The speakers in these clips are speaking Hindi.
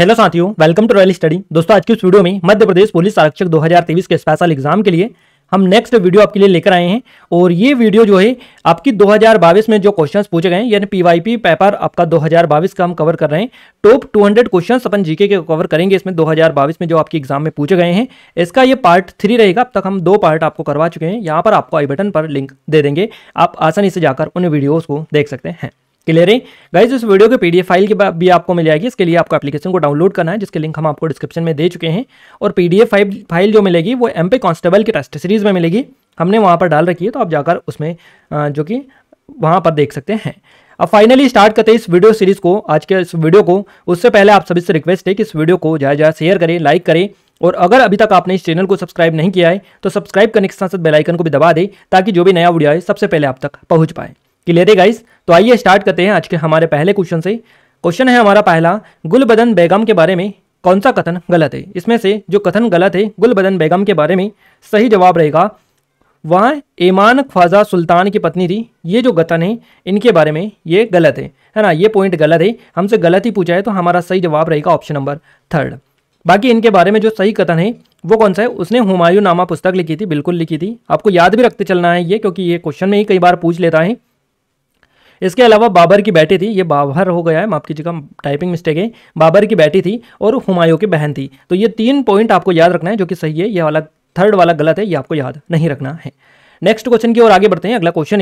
हेलो साथियों वेलकम टू रॉयल स्टडी दोस्तों आज की इस वीडियो में मध्य प्रदेश पुलिस आरक्षक 2023 के स्पेशल एग्जाम के लिए हम नेक्स्ट वीडियो आपके लिए लेकर आए हैं और ये वीडियो जो है आपकी 2022 में जो क्वेश्चंस पूछे गए हैं यानी पीवाईपी पेपर आपका 2022 का हम कवर कर रहे हैं टॉप 200 क्वेश्चन अपन जीके के कवर करेंगे इसमें 2022 में जो आपके एग्जाम में पूछे गए हैं इसका ये पार्ट थ्री रहेगा अब तक हम दो पार्ट आपको करवा चुके हैं यहाँ पर आपको आई बटन पर लिंक दे देंगे आप आसानी से जाकर उन वीडियोज़ को देख सकते हैं क्लियर है गाइज इस वीडियो के पीडीएफ फाइल की भी आपको मिल जाएगी इसके लिए आपको एप्लीकेशन को डाउनलोड करना है जिसके लिंक हम आपको डिस्क्रिप्शन में दे चुके हैं और पीडीएफ फाइल फाइल जो मिलेगी वो एम पे कॉन्स्टेबल की टेस्ट सीरीज में मिलेगी हमने वहाँ पर डाल रखी है तो आप जाकर उसमें जो कि वहाँ पर देख सकते हैं अब फाइनली स्टार्ट करते हैं इस वीडियो सीरीज़ को आज के इस वीडियो को उससे पहले आप सभी से रिक्वेस्ट है कि इस वीडियो को ज़्यादा ज़्यादा शेयर करें लाइक करें और अगर अभी तक आपने इस चैनल को सब्सक्राइब नहीं किया है तो सब्सक्राइब करने के साथ साथ बेलाइकन को भी दबा दें ताकि जो भी नया वीडियो आए सबसे पहले आप तक पहुँच पाए क्लियर है गाइस तो आइए स्टार्ट करते हैं आज के हमारे पहले क्वेश्चन से क्वेश्चन है हमारा पहला गुलबदन बेगम के बारे में कौन सा कथन गलत है इसमें से जो कथन गलत है गुलबदन बेगम के बारे में सही जवाब रहेगा वह ईमान ख्वाजा सुल्तान की पत्नी थी ये जो कथन है इनके बारे में ये गलत है है ना ये पॉइंट गलत है हमसे गलत ही पूछा है तो हमारा सही जवाब रहेगा ऑप्शन नंबर थर्ड बाकी इनके बारे में जो सही कथन है वो कौन सा है उसने हुमायूं नामा पुस्तक लिखी थी बिल्कुल लिखी थी आपको याद भी रखते चलना है ये क्योंकि ये क्वेश्चन में ही कई बार पूछ लेता है इसके अलावा बाबर की बेटी थी ये बाबर हो गया है माफ कीजिएगा टाइपिंग मिस्टेक है बाबर की बेटी थी और हुमायूं की बहन थी तो ये तीन पॉइंट आपको याद रखना है जो कि सही है ये वाला थर्ड वाला गलत है ये आपको याद नहीं रखना है नेक्स्ट क्वेश्चन की ओर आगे बढ़ते हैं अगला क्वेश्चन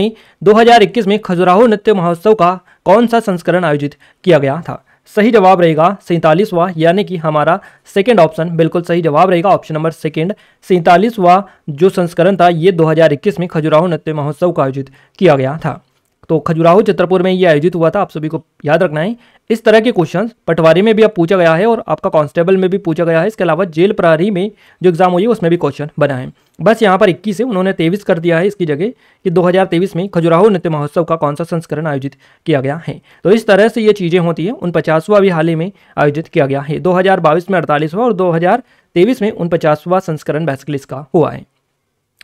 हज़ार इक्कीस में खजुराहो नृत्य महोत्सव का कौन सा संस्करण आयोजित किया गया था सही जवाब रहेगा सैंतालीसवा यानी कि हमारा सेकेंड ऑप्शन बिल्कुल सही जवाब रहेगा ऑप्शन नंबर सेकेंड सैंतालीसवा जो संस्करण था ये 2021 में खजुराहो नृत्य महोत्सव का आयोजित किया गया था तो खजुराहो चित्रपुर में ये आयोजित हुआ था आप सभी को याद रखना है इस तरह के क्वेश्चंस पटवारी में भी अब पूछा गया है और आपका कांस्टेबल में भी पूछा गया है इसके अलावा जेल प्रहरी में जो एग्जाम हुई है उसमें भी क्वेश्चन बना है बस यहाँ पर इक्कीस है उन्होंने तेईस कर दिया है इसकी जगह कि 2023 में खजुराहो नृत्य महोत्सव का कौन सा संस्करण आयोजित किया गया है तो इस तरह से ये चीज़ें होती हैं उन पचासवा भी हाल ही में आयोजित किया गया है दो में अड़तालीसवा और दो में उन संस्करण बेसिकली इसका हुआ है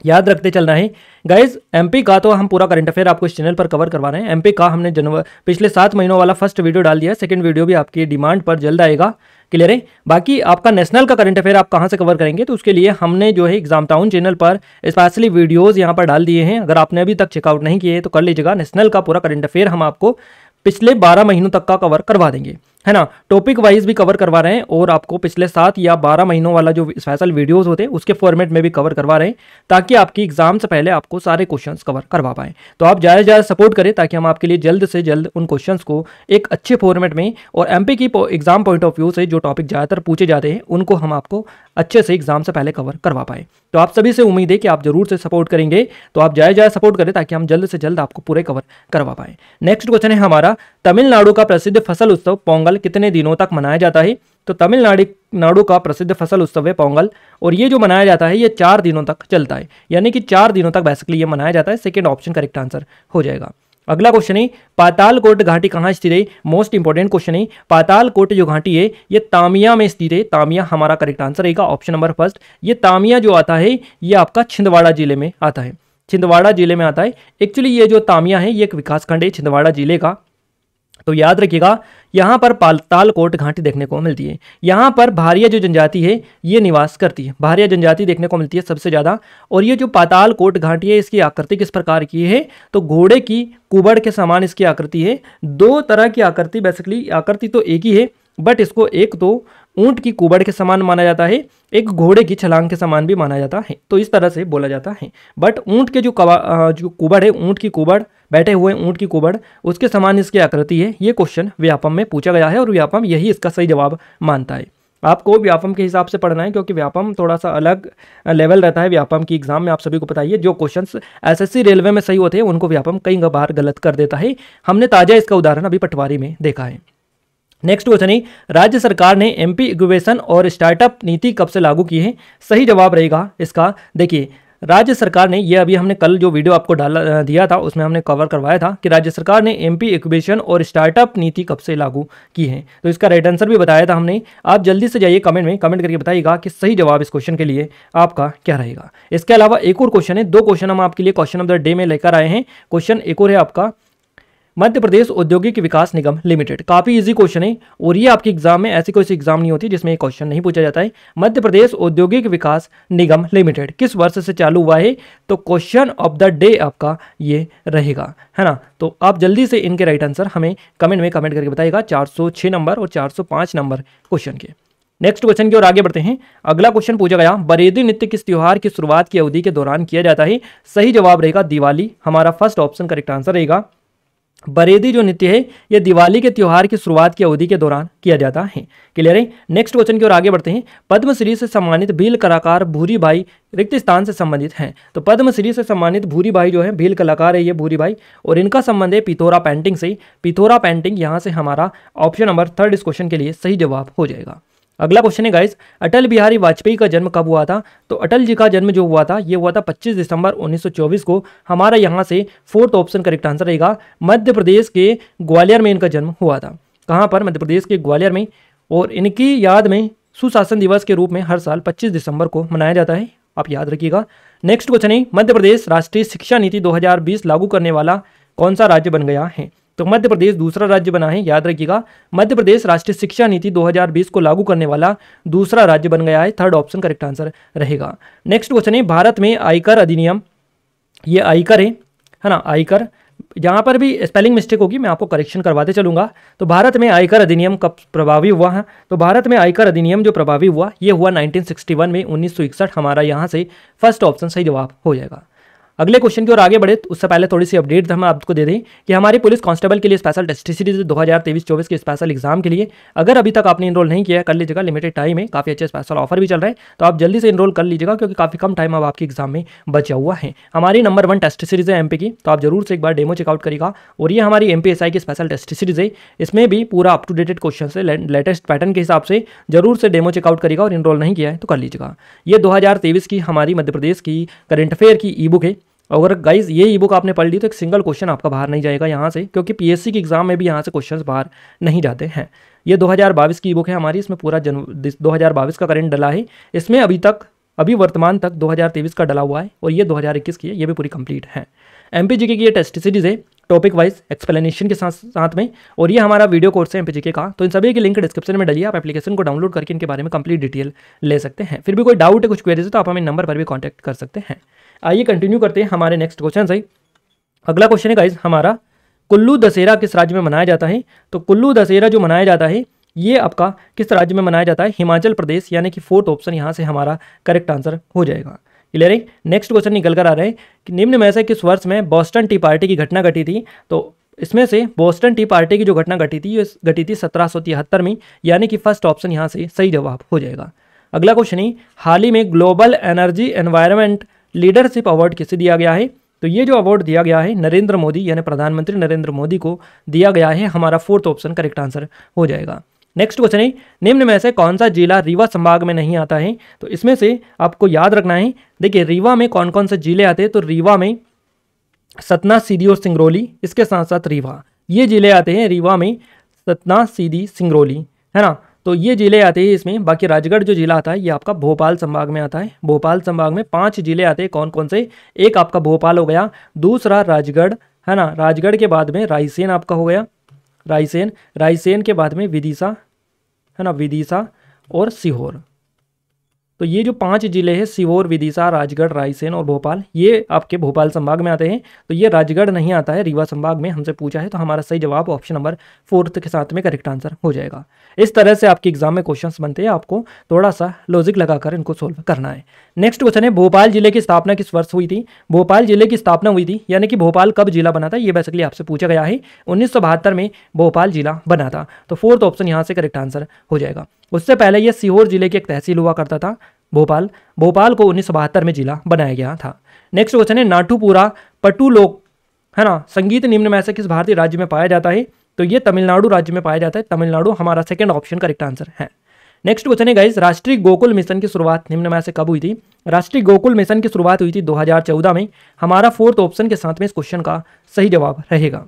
याद रखते चलना है गाइज एमपी का तो हम पूरा करंट अफेयर आपको इस चैनल पर कवर करवा रहे हैं एमपी का हमने जनवरी पिछले सात महीनों वाला फर्स्ट वीडियो डाल दिया सेकंड वीडियो भी आपकी डिमांड पर जल्द आएगा क्लियर है बाकी आपका नेशनल का करंट अफेयर आप कहाँ से कवर करेंगे तो उसके लिए हमने जो है एग्जाम टाउन चैनल पर स्पेशली वीडियोज़ यहाँ पर डाल दिए हैं अगर आपने अभी तक चेकआउट नहीं किए तो कर लीजिएगा नेशनल का पूरा करंट अफेयर हम आपको पिछले बारह महीनों तक का कवर करवा देंगे है ना टॉपिक वाइज भी कवर करवा रहे हैं और आपको पिछले सात या बारह महीनों वाला जो स्पेशल वीडियोस होते हैं उसके फॉर्मेट में भी कवर करवा रहे हैं ताकि आपकी एग्जाम से पहले आपको सारे क्वेश्चंस कवर करवा पाएं तो आप ज़्यादा से ज़्यादा सपोर्ट करें ताकि हम आपके लिए जल्द से जल्द उन क्वेश्चन को एक अच्छे फॉर्मेट में और एम की एग्जाम पॉइंट ऑफ व्यू से जो टॉपिक ज़्यादातर पूछे जाते हैं उनको हम आपको अच्छे से एग्जाम से पहले कवर करवा पाएँ तो आप सभी से उम्मीद है कि आप जरूर से सपोर्ट करेंगे तो आप जाए ज़्यादा सपोर्ट करें ताकि हम जल्द से जल्द आपको पूरे कवर करवा पाएँ नेक्स्ट क्वेश्चन है हमारा तमिलनाडु का प्रसिद्ध फसल उत्सव पोंगल पोंगल कितने दिनों तक मनाया जाता है तो तमिलनाडु नाडु का प्रसिद्ध फसल उत्सव है पोंगल और ये जो मनाया जाता है ये चार दिनों तक चलता है यानी कि चार दिनों तक बेसिकली ये मनाया जाता है सेकेंड ऑप्शन करेक्ट आंसर हो जाएगा अगला क्वेश्चन है पातालकोट घाटी कहाँ स्थित है मोस्ट इंपॉर्टेंट क्वेश्चन है पातालकोट जो घाटी है ये तामिया में स्थित है तामिया हमारा करेक्ट आंसर रहेगा ऑप्शन नंबर फर्स्ट ये तामिया जो आता है ये आपका छिंदवाड़ा जिले में आता है छिंदवाड़ा जिले में आता है एक्चुअली ये जो तामिया है ये एक विकासखंड है छिंदवाड़ा जिले का तो याद रखिएगा यहाँ पर पालताल कोट घाटी देखने को मिलती है यहाँ पर भारिया जो जनजाति है ये निवास करती है भारिया जनजाति देखने को मिलती है सबसे ज़्यादा और ये जो पाताल कोट घाटी है इसकी आकृति किस प्रकार की है तो घोड़े की कुबड़ के समान इसकी आकृति है दो तरह की आकृति बेसिकली आकृति तो एक ही है बट इसको एक तो ऊंट की कुबड़ के समान माना जाता है एक घोड़े की छलांग के समान भी माना जाता है तो इस तरह से बोला जाता है बट ऊंट के जो कवा जो कुबड़ है ऊंट की कुबड़ बैठे हुए ऊँट की कुबड़ उसके समान इसकी आकृति है ये क्वेश्चन व्यापम में पूछा गया है और व्यापम यही इसका सही जवाब मानता है आपको व्यापम के हिसाब से पढ़ना है क्योंकि व्यापम थोड़ा सा अलग लेवल रहता है व्यापम की एग्जाम में आप सभी को बताइए जो क्वेश्चन जो क्वेश्चंस एसएससी रेलवे में सही होते हैं उनको व्यापम कई बार गलत कर देता है हमने ताज़ा इसका उदाहरण अभी पटवारी में देखा है नेक्स्ट क्वेश्चन है राज्य सरकार ने एमपी पी और स्टार्टअप नीति कब से लागू की है सही जवाब रहेगा इसका देखिए राज्य सरकार ने ये अभी हमने कल जो वीडियो आपको डाला दिया था उसमें हमने कवर करवाया था कि राज्य सरकार ने एमपी इक्वेशन और स्टार्टअप नीति कब से लागू की है तो इसका राइट आंसर भी बताया था हमने आप जल्दी से जाइए कमेंट में कमेंट करके बताइएगा कि सही जवाब इस क्वेश्चन के लिए आपका क्या रहेगा इसके अलावा एक और क्वेश्चन है दो क्वेश्चन हम आपके लिए क्वेश्चन ऑफ द डे में लेकर आए हैं क्वेश्चन एक और है आपका मध्य प्रदेश औद्योगिक विकास निगम लिमिटेड काफी इजी क्वेश्चन है और ये आपके एग्जाम में ऐसी कोई एग्जाम नहीं होती जिसमें क्वेश्चन नहीं पूछा जाता है मध्य प्रदेश औद्योगिक विकास निगम लिमिटेड किस वर्ष से चालू हुआ है तो क्वेश्चन ऑफ द डे आपका ये रहेगा है ना तो आप जल्दी से इनके राइट आंसर हमें कमेंट में कमेंट करके बताएगा चार नंबर और चार नंबर क्वेश्चन के नेक्स्ट क्वेश्चन की ओर आगे बढ़ते हैं अगला क्वेश्चन पूछा गया बरेदी नृत्य किस त्यौहार की शुरुआत की अवधि के दौरान किया जाता है सही जवाब रहेगा दिवाली हमारा फर्स्ट ऑप्शन करेक्ट आंसर रहेगा बरेदी जो नृत्य है यह दिवाली के त्यौहार की शुरुआत की अवधि के दौरान किया जाता है क्लियर है नेक्स्ट क्वेश्चन की ओर आगे बढ़ते हैं पद्मश्री से सम्मानित भील कलाकार भूरी भाई रिक्त स्थान से संबंधित हैं तो पद्मश्री से सम्मानित भूरी भाई जो है भील कलाकार है ये भूरी भाई और इनका संबंध है पिथोरा पेंटिंग से पिथोरा पेंटिंग यहाँ से हमारा ऑप्शन नंबर थर्ड इस क्वेश्चन के लिए सही जवाब हो जाएगा अगला क्वेश्चन है गाइस अटल बिहारी वाजपेयी का जन्म कब हुआ था तो अटल जी का जन्म जो हुआ था ये हुआ था 25 दिसंबर 1924 को हमारा यहाँ से फोर्थ ऑप्शन करेक्ट आंसर रहेगा मध्य प्रदेश के ग्वालियर में इनका जन्म हुआ था कहाँ पर मध्य प्रदेश के ग्वालियर में और इनकी याद में सुशासन दिवस के रूप में हर साल पच्चीस दिसंबर को मनाया जाता है आप याद रखिएगा नेक्स्ट क्वेश्चन है मध्य प्रदेश राष्ट्रीय शिक्षा नीति दो लागू करने वाला कौन सा राज्य बन गया है तो मध्य प्रदेश दूसरा राज्य बना है याद रखिएगा मध्य प्रदेश राष्ट्रीय शिक्षा नीति 2020 को लागू करने वाला दूसरा राज्य बन गया है थर्ड ऑप्शन करेक्ट आंसर रहेगा नेक्स्ट क्वेश्चन है भारत में आयकर अधिनियम ये आयकर है है ना आयकर यहाँ पर भी स्पेलिंग मिस्टेक होगी मैं आपको करेक्शन करवाते चलूंगा तो भारत में आयकर अधिनियम कब प्रभावी हुआ है तो भारत में आयकर अधिनियम जो प्रभावी हुआ ये हुआ 1961 में उन्नीस हमारा यहाँ से फर्स्ट ऑप्शन सही जवाब हो जाएगा अगले क्वेश्चन की ओर आगे बढ़े तो उससे पहले थोड़ी सी अपडेट हम आपको दे दें कि हमारी पुलिस कांस्टेबल के लिए स्पेशल टेस्ट सीरीज दो हज़ार तेईस चौबीस के स्पेशल एग्जाम के लिए अगर अभी तक आपने इनरोल नहीं किया कर लीजिएगा लिमिटेड टाइम है काफ़ी अच्छे स्पेशल ऑफर भी चल रहे हैं तो आप जल्दी से इनरोल कर लीजिएगा क्योंकि काफ़ी कम टाइम अब आपके एग्जाम में बचा हुआ है हमारी नंबर वन टेस्ट सीरीज है एम की तो आप जरूर से एक बार डेमो चेकआउट करेगा और ये हमारी एम की स्पेशल टेस्ट सीरीज है इसमें भी पूरा अप टू डेटेड क्वेश्चन से लेटेस्ट पैटर्न के हिसाब से जरूर से डेमो चेकआउट करेगा और इनरोल नहीं किया है तो कर लीजिएगा ये दो की हमारी मध्य प्रदेश की करंट अफेयर की ई बुक है अगर गाइज ये ई बुक आपने पढ़ ली तो एक सिंगल क्वेश्चन आपका बाहर नहीं जाएगा यहाँ से क्योंकि पीएससी के एग्जाम में भी यहाँ से क्वेश्चन बाहर नहीं जाते हैं ये 2022 की ई बुक है हमारी इसमें पूरा जन बाईस का करंट डला है इसमें अभी तक अभी वर्तमान तक 2023 का डला हुआ है और ये 2021 की है ये भी पूरी कंप्लीट है एम पी की ये टेस्ट सीरीज है टॉपिक वाइज एक्सप्लेनेशन के साथ साथ में और ये हमारा वीडियो कोर्स है एम पी का तो इन सभी की लिंक डिस्क्रिप्शन में डालिए आप एप्लीकेशन को डाउनलोड करके इनके बारे में कंप्लीट डिटेल ले सकते हैं फिर भी कोई डाउट है कुछ क्वेरीज है तो आप हमें नंबर पर भी कॉन्टैक्ट कर सकते हैं आइए कंटिन्यू करते हैं हमारे नेक्स्ट क्वेश्चन से अगला क्वेश्चन है गाइज हमारा कुल्लू दशहरा किस राज्य में मनाया जाता है तो कुल्लू दशहरा जो मनाया जाता है ये आपका किस राज्य में मनाया जाता है हिमाचल प्रदेश यानी कि फोर्थ ऑप्शन यहाँ से हमारा करेक्ट आंसर हो जाएगा क्लियर है नेक्स्ट क्वेश्चन निकल कर आ रहे हैं कि निम्न में से किस वर्ष में बॉस्टन टी पार्टी की घटना घटी थी तो इसमें से बॉस्टन टी पार्टी की जो घटना घटी थी ये घटी थी सत्रह में यानी कि फर्स्ट ऑप्शन यहाँ से सही जवाब हो जाएगा अगला क्वेश्चन ही हाल ही में global energy environment leadership award किसे दिया गया है तो ये जो अवार्ड दिया गया है नरेंद्र मोदी यानी प्रधानमंत्री नरेंद्र मोदी को दिया गया है हमारा फोर्थ ऑप्शन करेक्ट आंसर हो जाएगा नेक्स्ट क्वेश्चन है निम्न में से कौन सा जिला रीवा संभाग में नहीं आता है तो इसमें से आपको याद रखना है देखिए रीवा में कौन कौन से जिले आते हैं तो रीवा में सतना सीधी और सिंगरौली इसके साथ साथ रीवा ये जिले आते हैं रीवा में सतना सीधी सिंगरौली है ना तो ये ज़िले आते हैं इसमें बाकी राजगढ़ जो ज़िला आता है ये आपका भोपाल संभाग में आता है भोपाल संभाग में पाँच ज़िले आते हैं कौन कौन से एक आपका भोपाल हो गया दूसरा राजगढ़ है ना राजगढ़ के बाद में रायसेन आपका हो गया रायसेन रायसेन के बाद में विदिशा है ना विदिशा और सीहोर तो ये जो पांच जिले हैं सीहोर विदिशा राजगढ़ रायसेन और भोपाल ये आपके भोपाल संभाग में आते हैं तो ये राजगढ़ नहीं आता है रीवा संभाग में हमसे पूछा है तो हमारा सही जवाब ऑप्शन नंबर फोर्थ के साथ में करेक्ट आंसर हो जाएगा इस तरह से आपके एग्जाम में क्वेश्चन बनते हैं आपको थोड़ा सा लॉजिक लगाकर इनको सोल्व करना है नेक्स्ट क्वेश्चन है भोपाल जिले की स्थापना किस वर्ष हुई थी भोपाल जिले की स्थापना हुई थी यानी कि भोपाल कब जिला बना था ये बेसिकली आपसे पूछा गया है उन्नीस में भोपाल जिला बना था तो फोर्थ ऑप्शन यहाँ से करेक्ट आंसर हो जाएगा उससे पहले यह सीहोर जिले की एक तहसील हुआ करता था भोपाल भोपाल को उन्नीस में जिला बनाया गया था नेक्स्ट क्वेश्चन है नाटूपुरा लोक है ना संगीत निम्न में से किस भारतीय राज्य में पाया जाता है तो ये तमिलनाडु राज्य में पाया जाता है तमिलनाडु हमारा सेकेंड ऑप्शन करेक्ट आंसर है नेक्स्ट क्वेश्चन है गाइस राष्ट्रीय गोकुल मिशन की शुरुआत निम्न में से कब हुई थी राष्ट्रीय गोकुल मिशन की शुरुआत हुई थी 2014 में हमारा फोर्थ ऑप्शन के साथ में इस क्वेश्चन का सही जवाब रहेगा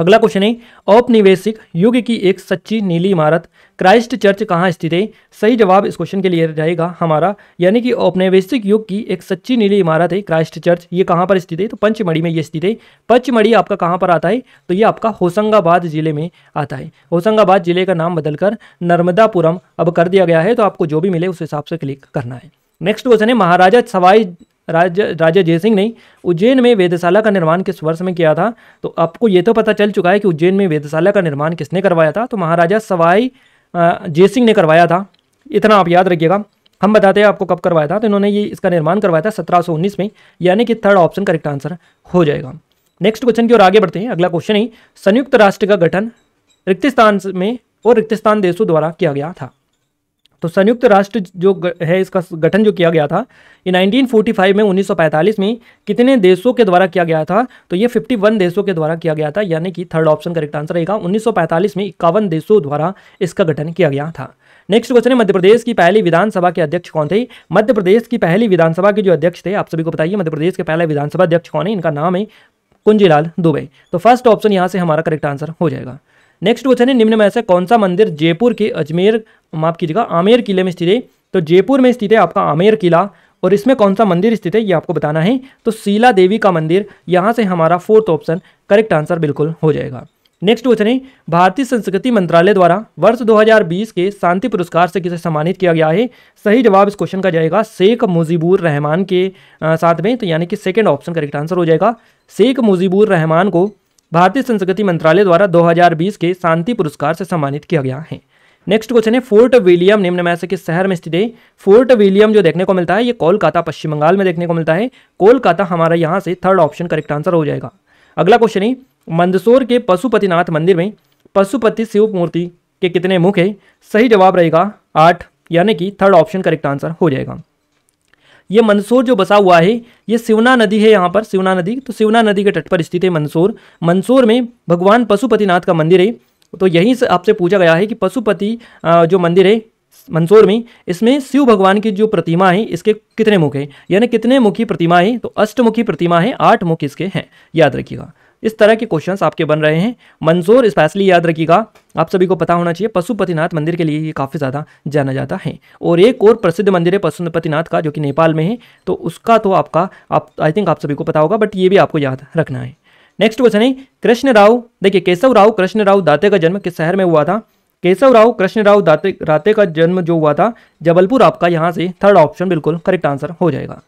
अगला क्वेश्चन है औपनिवेशिक युग की एक सच्ची नीली इमारत क्राइस्ट चर्च कहाँ स्थित है सही जवाब इस क्वेश्चन के लिए जाएगा हमारा यानी कि औपनिवेशिक युग की एक सच्ची नीली इमारत है क्राइस्ट चर्च ये कहाँ पर स्थित है तो पंचमढ़ी में ये स्थित है पंचमढ़ी आपका कहाँ पर आता है तो ये आपका होशंगाबाद जिले में आता है होशंगाबाद जिले का नाम बदलकर नर्मदापुरम अब कर दिया गया है तो आपको जो भी मिले उस हिसाब से क्लिक करना है नेक्स्ट क्वेश्चन है महाराजा सवाई राजा राजा जयसिंह ने उज्जैन में वेदशाला का निर्माण किस वर्ष में किया था तो आपको ये तो पता चल चुका है कि उज्जैन में वेदशाला का निर्माण किसने करवाया था तो महाराजा सवाई जय सिंह ने करवाया था इतना आप याद रखिएगा हम बताते हैं आपको कब करवाया था तो इन्होंने ये इसका निर्माण करवाया था सत्रह में यानी कि थर्ड ऑप्शन करेक्ट आंसर हो जाएगा नेक्स्ट क्वेश्चन की ओर आगे बढ़ते हैं अगला क्वेश्चन ही संयुक्त राष्ट्र का गठन रिक्तिस्तान में और रिक्तिस्तान देशों द्वारा किया गया था तो संयुक्त राष्ट्र जो है इसका गठन जो किया गया था ये 1945 में 1945 में कितने देशों के द्वारा किया गया था तो ये 51 देशों के द्वारा किया गया था यानी कि थर्ड ऑप्शन करेक्ट आंसर रहेगा 1945 में इक्यावन देशों द्वारा इसका गठन किया गया था नेक्स्ट क्वेश्चन है मध्य प्रदेश की पहली विधानसभा के अध्यक्ष कौन थे मध्य प्रदेश की पहली विधानसभा के जो अध्यक्ष थे आप सभी को बताइए मध्य प्रदेश के पहला विधानसभा अध्यक्ष कौन है इनका नाम है कुंजीलाल दुबे तो फर्स्ट ऑप्शन यहाँ से हमारा करेक्ट आंसर हो जाएगा नेक्स्ट क्वेश्चन है निम्न में से कौन सा मंदिर जयपुर के अजमेर माफ कीजिएगा आमेर किले में स्थित है तो जयपुर में स्थित है आपका आमेर किला और इसमें कौन सा मंदिर स्थित है ये आपको बताना है तो शीला देवी का मंदिर यहाँ से हमारा फोर्थ ऑप्शन करेक्ट आंसर बिल्कुल हो जाएगा नेक्स्ट क्वेश्चन है भारतीय संस्कृति मंत्रालय द्वारा वर्ष 2020 के शांति पुरस्कार से किसे सम्मानित किया गया है सही जवाब इस क्वेश्चन का जाएगा शेख मुजीबुर रहमान के साथ में तो यानी कि सेकंड ऑप्शन करेक्ट आंसर हो जाएगा शेख मुजीबुर रहमान को भारतीय संस्कृति मंत्रालय द्वारा 2020 के शांति पुरस्कार से सम्मानित किया गया है नेक्स्ट क्वेश्चन है फोर्ट विलियम निम्न में से किस शहर में स्थित है फोर्ट विलियम जो देखने को मिलता है ये कोलकाता पश्चिम बंगाल में देखने को मिलता है कोलकाता हमारा यहाँ से थर्ड ऑप्शन करेक्ट आंसर हो जाएगा अगला क्वेश्चन है मंदसौर के पशुपतिनाथ मंदिर में पशुपति शिव मूर्ति के कितने मुख है सही जवाब रहेगा आठ यानी कि थर्ड ऑप्शन करेक्ट आंसर हो जाएगा ये मंदसौर जो बसा हुआ है ये शिवना नदी है यहाँ पर शिवना नदी तो शिवना नदी के तट पर स्थित है मंदसौर मंदसौर में भगवान पशुपतिनाथ का मंदिर है तो यहीं से आपसे पूछा गया है कि पशुपति जो मंदिर है मंदसौर में इसमें शिव भगवान की जो प्रतिमा है इसके कितने मुख है यानी कितने मुखी प्रतिमा है तो अष्टमुखी प्रतिमा है आठ मुख इसके हैं याद रखिएगा इस तरह के क्वेश्चन आपके बन रहे हैं मंजूर स्पेशली याद रखिएगा आप सभी को पता होना चाहिए पशुपतिनाथ मंदिर के लिए ये काफ़ी ज़्यादा जाना जाता है और एक और प्रसिद्ध मंदिर है पशुपतिनाथ का जो कि नेपाल में है तो उसका तो आपका आप आई थिंक आप सभी को पता होगा बट ये भी आपको याद रखना है नेक्स्ट क्वेश्चन है कृष्ण राव देखिए केशव राव कृष्ण राव दाते का जन्म किस शहर में हुआ था केशव राव कृष्ण राव दाते राते का जन्म जो हुआ था जबलपुर आपका यहाँ से थर्ड ऑप्शन बिल्कुल करेक्ट आंसर हो जाएगा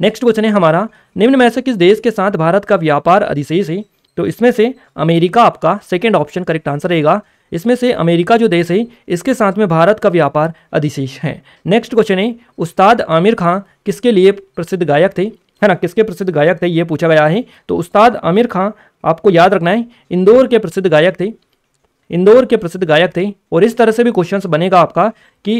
नेक्स्ट क्वेश्चन है हमारा निम्न में से किस देश के साथ भारत का व्यापार अधिशेष है तो इसमें से अमेरिका आपका सेकेंड ऑप्शन करेक्ट आंसर रहेगा इसमें से अमेरिका जो देश है इसके साथ में भारत का व्यापार अधिशेष है नेक्स्ट क्वेश्चन है उस्ताद आमिर खां किसके लिए प्रसिद्ध गायक थे है ना किसके प्रसिद्ध गायक थे ये पूछा गया है तो उस्ताद आमिर खां आपको याद रखना है इंदौर के प्रसिद्ध गायक थे इंदौर के प्रसिद्ध गायक थे और इस तरह से भी क्वेश्चन बनेगा आपका कि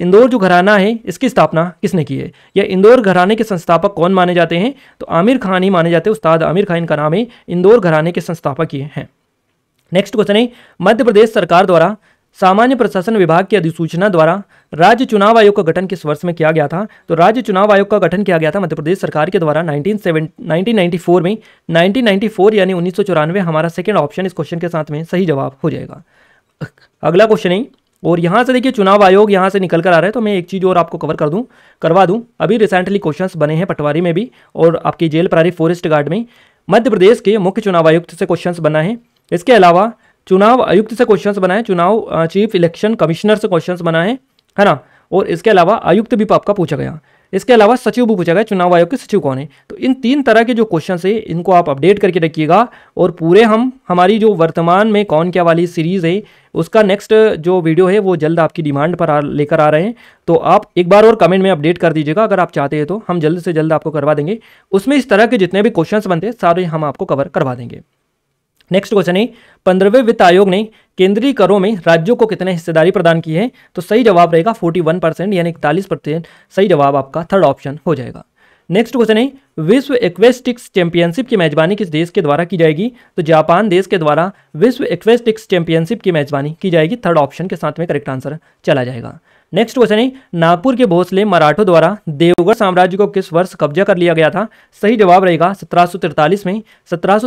इंदौर जो घराना है इसकी स्थापना किसने की है या इंदौर घराने के संस्थापक कौन माने जाते हैं तो आमिर खान ही माने जाते हैं उस्ताद आमिर खान का नाम है इंदौर घराने के संस्थापक ये हैं नेक्स्ट क्वेश्चन है मध्य प्रदेश सरकार द्वारा सामान्य प्रशासन विभाग की अधिसूचना द्वारा राज्य चुनाव आयोग का गठन किस वर्ष में किया गया था तो राज्य चुनाव आयोग का गठन किया गया था मध्य प्रदेश सरकार के द्वारा 1970 1994 में 1994 यानी उन्नीस हमारा सेकेंड ऑप्शन इस क्वेश्चन के साथ में सही जवाब हो जाएगा अगला क्वेश्चन है और यहाँ से देखिए चुनाव आयोग यहाँ से निकल कर आ रहा है तो मैं एक चीज़ और आपको कवर कर दूँ करवा दूँ अभी रिसेंटली क्वेश्चंस बने हैं पटवारी में भी और आपकी जेल प्रारी फॉरेस्ट गार्ड में मध्य प्रदेश के मुख्य चुनाव आयुक्त से क्वेश्चंस बना है इसके अलावा चुनाव आयुक्त से क्वेश्चंस बना है चुनाव चीफ इलेक्शन कमिश्नर से क्वेश्चन बना है है ना और इसके अलावा आयुक्त भी आपका पूछा गया इसके अलावा सचिव भी पूछा गया चुनाव आयोग के सचिव कौन है तो इन तीन तरह के जो क्वेश्चन है इनको आप अपडेट करके रखिएगा और पूरे हम हमारी जो वर्तमान में कौन क्या वाली सीरीज़ है उसका नेक्स्ट जो वीडियो है वो जल्द आपकी डिमांड पर लेकर आ रहे हैं तो आप एक बार और कमेंट में अपडेट कर दीजिएगा अगर आप चाहते हैं तो हम जल्द से जल्द आपको करवा देंगे उसमें इस तरह के जितने भी क्वेश्चन बनते हैं सारे हम आपको कवर करवा देंगे नेक्स्ट क्वेश्चन है पंद्रहवें वित्त आयोग ने केंद्रीय करों में राज्यों को कितने हिस्सेदारी प्रदान की है तो सही जवाब रहेगा 41 परसेंट यानी इकतालीस परसेंट सही जवाब आपका थर्ड ऑप्शन हो जाएगा नेक्स्ट क्वेश्चन है विश्व एक्वेस्टिक्स चैंपियनशिप की मेजबानी किस देश के द्वारा की जाएगी तो जापान देश के द्वारा विश्व एक्वेस्टिक्स चैंपियनशिप की मेजबानी की जाएगी थर्ड ऑप्शन के साथ में करेक्ट आंसर चला जाएगा नेक्स्ट क्वेश्चन है नागपुर के भोसले मराठों द्वारा देवगढ़ साम्राज्य को किस वर्ष कब्जा कर लिया गया था सही जवाब रहेगा सत्रह में सत्रह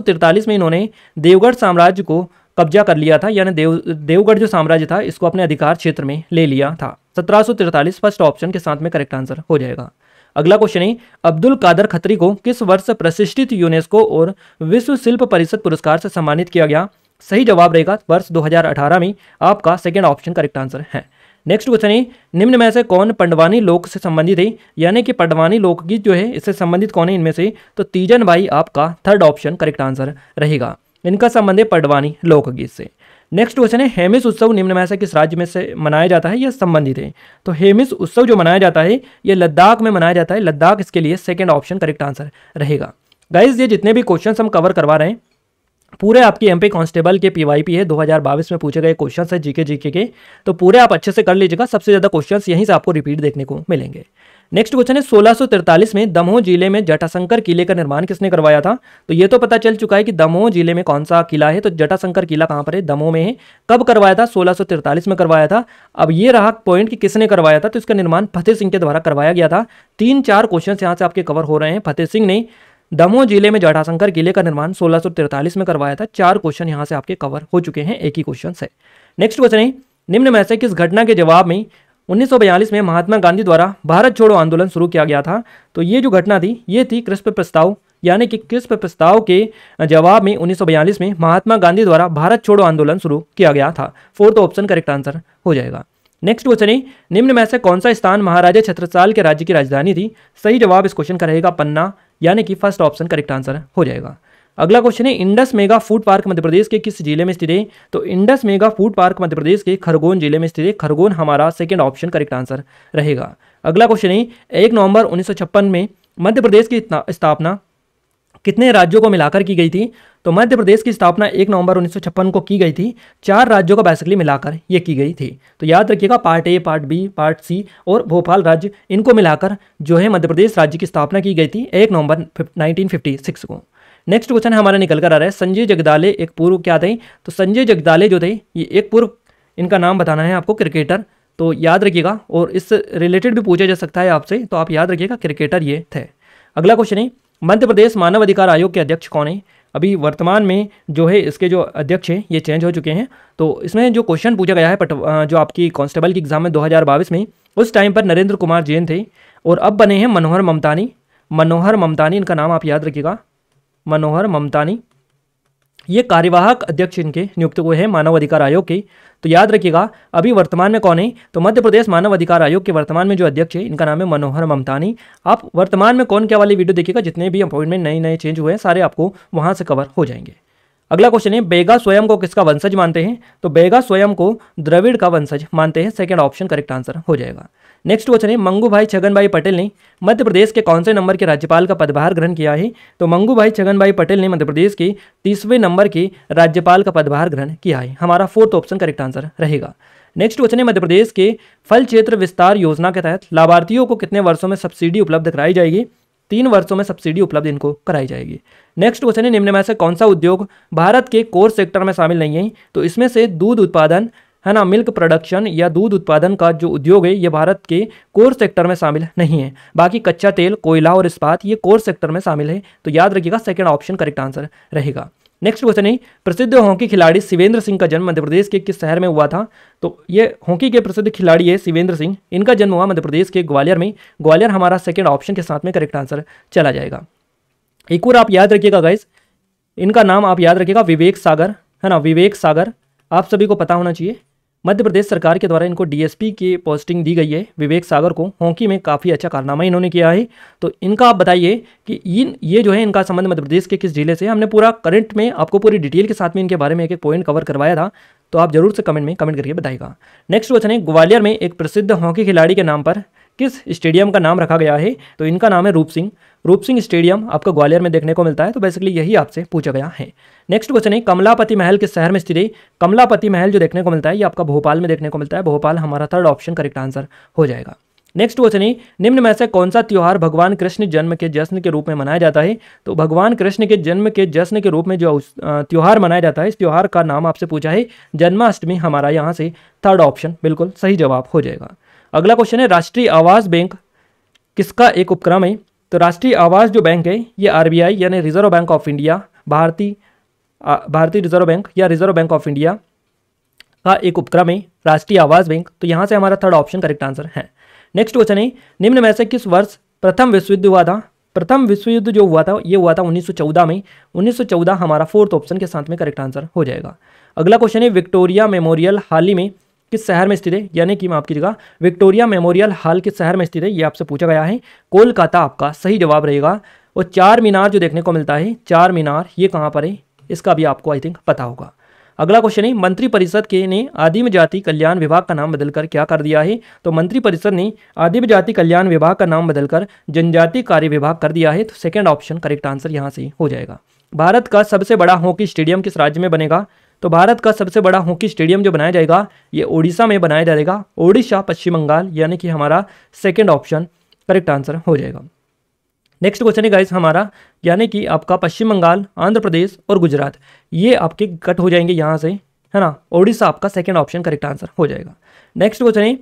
में इन्होंने देवगढ़ साम्राज्य को कब्जा कर लिया था यानी देव देवगढ़ जो साम्राज्य था इसको अपने अधिकार क्षेत्र में ले लिया था सत्रह फर्स्ट ऑप्शन के साथ में करेक्ट आंसर हो जाएगा अगला क्वेश्चन है अब्दुल कादर खत्री को किस वर्ष प्रतिष्ठित यूनेस्को और विश्व शिल्प परिषद पुरस्कार से सम्मानित किया गया सही जवाब रहेगा वर्ष 2018 में आपका सेकेंड ऑप्शन करेक्ट आंसर है नेक्स्ट क्वेश्चन है निम्न में से कौन पंडवानी लोक से संबंधित है यानी कि पंडवानी लोकगीत जो है इससे संबंधित कौन है इनमें से तो तीजन भाई आपका थर्ड ऑप्शन करेक्ट आंसर रहेगा इनका संबंध है पंडवानी लोकगीत से नेक्स्ट क्वेश्चन है हेमिस उत्सव निम्न में से किस राज्य में से मनाया जाता है यह संबंधित है तो हेमिस उत्सव जो मनाया जाता है यह लद्दाख में मनाया जाता है लद्दाख इसके लिए सेकेंड ऑप्शन करेक्ट आंसर रहेगा गाइज ये जितने भी क्वेश्चन हम कवर करवा रहे हैं पूरे आपके एमपी कांस्टेबल के पीवाईपी है 2022 में पूछे गए क्वेश्चन है जीके जीके के तो पूरे आप अच्छे से कर लीजिएगा सबसे ज़्यादा क्वेश्चन यहीं से आपको रिपीट देखने को मिलेंगे नेक्स्ट क्वेश्चन है सोलह में दमोह जिले में जटाशंकर किले का निर्माण किसने करवाया था तो ये तो पता चल चुका है कि दमोह जिले में कौन सा किला है तो जटाशंकर किला कहाँ पर है दमोह में है कब करवाया था सोलह में करवाया था अब ये रहा पॉइंट कि किसने करवाया था तो इसका निर्माण फतेह सिंह के द्वारा करवाया गया था तीन चार क्वेश्चन यहाँ से आपके कवर हो रहे हैं फतेह सिंह ने दमोह जिले में जटाशंकर किले का निर्माण सोलह में करवाया था चार क्वेश्चन यहाँ से आपके कवर हो चुके हैं एक ही क्वेश्चन है नेक्स्ट क्वेश्चन है निम्न में से किस घटना के जवाब में 1942 में महात्मा गांधी द्वारा भारत छोड़ो आंदोलन शुरू किया गया था तो ये जो घटना थी ये थी क्रिस्प प्रस्ताव यानी कि क्रिस्प प्रस्ताव के जवाब में 1942 में महात्मा गांधी द्वारा भारत छोड़ो आंदोलन शुरू किया गया था फोर्थ ऑप्शन करेक्ट आंसर हो जाएगा नेक्स्ट क्वेश्चन है निम्न में से कौन सा स्थान महाराजा छत्रसाल के राज्य की राजधानी थी सही जवाब इस क्वेश्चन का रहेगा पन्ना यानी कि फर्स्ट ऑप्शन करेक्ट आंसर हो जाएगा अगला क्वेश्चन है Indus mega food park Madhya Pradesh के किस जिले में स्थित है तो Indus mega food park Madhya Pradesh के खरगोन जिले में स्थित है खरगोन हमारा सेकेंड ऑप्शन करेक्ट आंसर रहेगा अगला क्वेश्चन है एक नवंबर उन्नीस में मध्य प्रदेश की स्थापना कितने राज्यों को मिलाकर की गई थी तो मध्य प्रदेश की स्थापना एक नवंबर उन्नीस को की गई थी चार राज्यों को बेसिकली मिलाकर ये की गई थी तो याद रखिएगा part A part B part C और भोपाल राज्य इनको मिलाकर जो है मध्य प्रदेश राज्य की स्थापना की गई थी एक नवंबर नाइनटीन को नेक्स्ट क्वेश्चन है हमारा निकल कर आ रहा है संजय जगदाले एक पूर्व क्या थे तो संजय जगदाले जो थे ये एक पूर्व इनका नाम बताना है आपको क्रिकेटर तो याद रखिएगा और इस रिलेटेड भी पूछा जा सकता है आपसे तो आप याद रखिएगा क्रिकेटर ये थे अगला क्वेश्चन है मध्य प्रदेश मानव अधिकार आयोग के अध्यक्ष कौन है अभी वर्तमान में जो है इसके जो अध्यक्ष हैं ये चेंज हो चुके हैं तो इसमें जो क्वेश्चन पूछा गया है पट जो आपकी कांस्टेबल की एग्ज़ाम है दो में उस टाइम पर नरेंद्र कुमार जैन थे और अब बने हैं मनोहर ममतानी मनोहर ममतानी इनका नाम आप याद रखिएगा मनोहर ममतानी ये कार्यवाहक अध्यक्ष इनके नियुक्त हुए हैं मानव अधिकार आयोग के तो याद रखिएगा अभी वर्तमान में कौन है तो मध्य प्रदेश मानव अधिकार आयोग के वर्तमान में जो अध्यक्ष है इनका नाम है मनोहर ममतानी आप वर्तमान में कौन क्या वाली वीडियो देखिएगा जितने भी अपॉइंटमेंट नए नए चेंज हुए हैं सारे आपको वहाँ से कवर हो जाएंगे अगला क्वेश्चन है बेगा स्वयं को किसका वंशज मानते हैं तो बेगा स्वयं को द्रविड़ का वंशज मानते हैं सेकेंड ऑप्शन करेक्ट आंसर हो जाएगा नेक्स्ट क्वेश्चन है मंगू भाई छगन भाई पटेल ने मध्य प्रदेश के कौन से नंबर के राज्यपाल का पदभार ग्रहण किया है तो मंगू भाई छगन भाई पटेल ने मध्य प्रदेश के तीसवें नंबर के राज्यपाल का पदभार ग्रहण किया है हमारा फोर्थ ऑप्शन करेक्ट आंसर रहेगा नेक्स्ट क्वेश्चन है मध्य प्रदेश के फल क्षेत्र विस्तार योजना के तहत लाभार्थियों को कितने वर्षों में सब्सिडी उपलब्ध कराई जाएगी तीन वर्षों में सब्सिडी उपलब्ध इनको कराई जाएगी नेक्स्ट क्वेश्चन है निम्न में से कौन सा उद्योग भारत के कोर सेक्टर में शामिल नहीं है तो इसमें से दूध उत्पादन है ना मिल्क प्रोडक्शन या दूध उत्पादन का जो उद्योग है ये भारत के कोर सेक्टर में शामिल नहीं है बाकी कच्चा तेल कोयला और इस्पात ये कोर सेक्टर में शामिल है तो याद रखिएगा सेकेंड ऑप्शन करेक्ट आंसर रहेगा नेक्स्ट क्वेश्चन है प्रसिद्ध हॉकी खिलाड़ी शिवेंद्र सिंह का जन्म मध्य प्रदेश के किस शहर में हुआ था तो ये हॉकी के प्रसिद्ध खिलाड़ी है शिवेंद्र सिंह इनका जन्म हुआ मध्य प्रदेश के ग्वालियर में ग्वालियर हमारा सेकेंड ऑप्शन के साथ में करेक्ट आंसर चला जाएगा एक और आप याद रखिएगा गाइस इनका नाम आप याद रखिएगा विवेक सागर है ना विवेक सागर आप सभी को पता होना चाहिए मध्य प्रदेश सरकार के द्वारा इनको डीएसपी की पोस्टिंग दी गई है विवेक सागर को हॉकी में काफ़ी अच्छा कारनामा इन्होंने किया है तो इनका आप बताइए कि इन ये जो है इनका संबंध मध्य प्रदेश के किस जिले से हमने पूरा करंट में आपको पूरी डिटेल के साथ में इनके बारे में एक एक पॉइंट कवर करवाया था तो आप जरूर से कमेंट में कमेंट करके बताएगा नेक्स्ट क्वेश्चन है ग्वालियर में एक प्रसिद्ध हॉकी खिलाड़ी के नाम पर किस स्टेडियम का नाम रखा गया है तो इनका नाम है रूप सिंह रूप सिंह स्टेडियम आपको ग्वालियर में देखने को मिलता है तो बेसिकली यही आपसे पूछा गया है नेक्स्ट क्वेश्चन है कमलापति महल किस शहर में स्थित है कमलापति महल जो देखने को मिलता है ये आपका भोपाल में देखने को मिलता है भोपाल हमारा थर्ड ऑप्शन करेक्ट आंसर हो जाएगा नेक्स्ट क्वेश्चन है निम्न में से कौन सा त्यौहार भगवान कृष्ण जन्म के जश्न के रूप में मनाया जाता है तो भगवान कृष्ण के जन्म के जश्न के रूप में जो त्यौहार मनाया जाता है इस त्यौहार का नाम आपसे पूछा है जन्माष्टमी हमारा यहाँ से थर्ड ऑप्शन बिल्कुल सही जवाब हो जाएगा अगला क्वेश्चन है राष्ट्रीय आवास बैंक किसका एक उपक्रम है तो राष्ट्रीय आवास जो बैंक है ये आरबीआई यानी रिजर्व बैंक ऑफ इंडिया भारतीय भारतीय रिजर्व बैंक या रिजर्व बैंक ऑफ इंडिया का एक उपक्रम है राष्ट्रीय आवास बैंक तो यहाँ से हमारा थर्ड ऑप्शन करेक्ट आंसर है नेक्स्ट क्वेश्चन है निम्न में से किस वर्ष प्रथम विश्व युद्ध हुआ था प्रथम विश्व युद्ध जो हुआ था ये हुआ था 1914 में 1914 हमारा फोर्थ ऑप्शन के साथ में करेक्ट आंसर हो जाएगा अगला क्वेश्चन है विक्टोरिया मेमोरियल हाल ही में किस शहर में स्थित है यानी कि मैं आपकी जगह विक्टोरिया मेमोरियल हॉल किस शहर में स्थित है ये आपसे पूछा गया है कोलकाता आपका सही जवाब रहेगा और चार मीनार जो देखने को मिलता है चार मीनार ये कहाँ पर है इसका भी आपको आई थिंक पता होगा अगला क्वेश्चन है मंत्रिपरिषद के ने आदिम जाति कल्याण विभाग का नाम बदलकर क्या कर दिया है तो मंत्रिपरिषद ने आदिम जाति कल्याण विभाग का नाम बदलकर जनजाति कार्य विभाग कर दिया है तो सेकेंड ऑप्शन करेक्ट आंसर यहाँ से हो जाएगा भारत का सबसे बड़ा हॉकी स्टेडियम किस राज्य में बनेगा तो भारत का सबसे बड़ा हॉकी स्टेडियम जो बनाया जाएगा ये ओडिशा में बनाया जाएगा ओडिशा पश्चिम बंगाल यानी कि हमारा सेकेंड ऑप्शन करेक्ट आंसर हो जाएगा नेक्स्ट क्वेश्चन है गाइस हमारा यानी कि आपका पश्चिम बंगाल आंध्र प्रदेश और गुजरात ये आपके कट हो जाएंगे यहाँ से है ना ओडिशा आपका सेकेंड ऑप्शन करेक्ट आंसर हो जाएगा नेक्स्ट क्वेश्चन है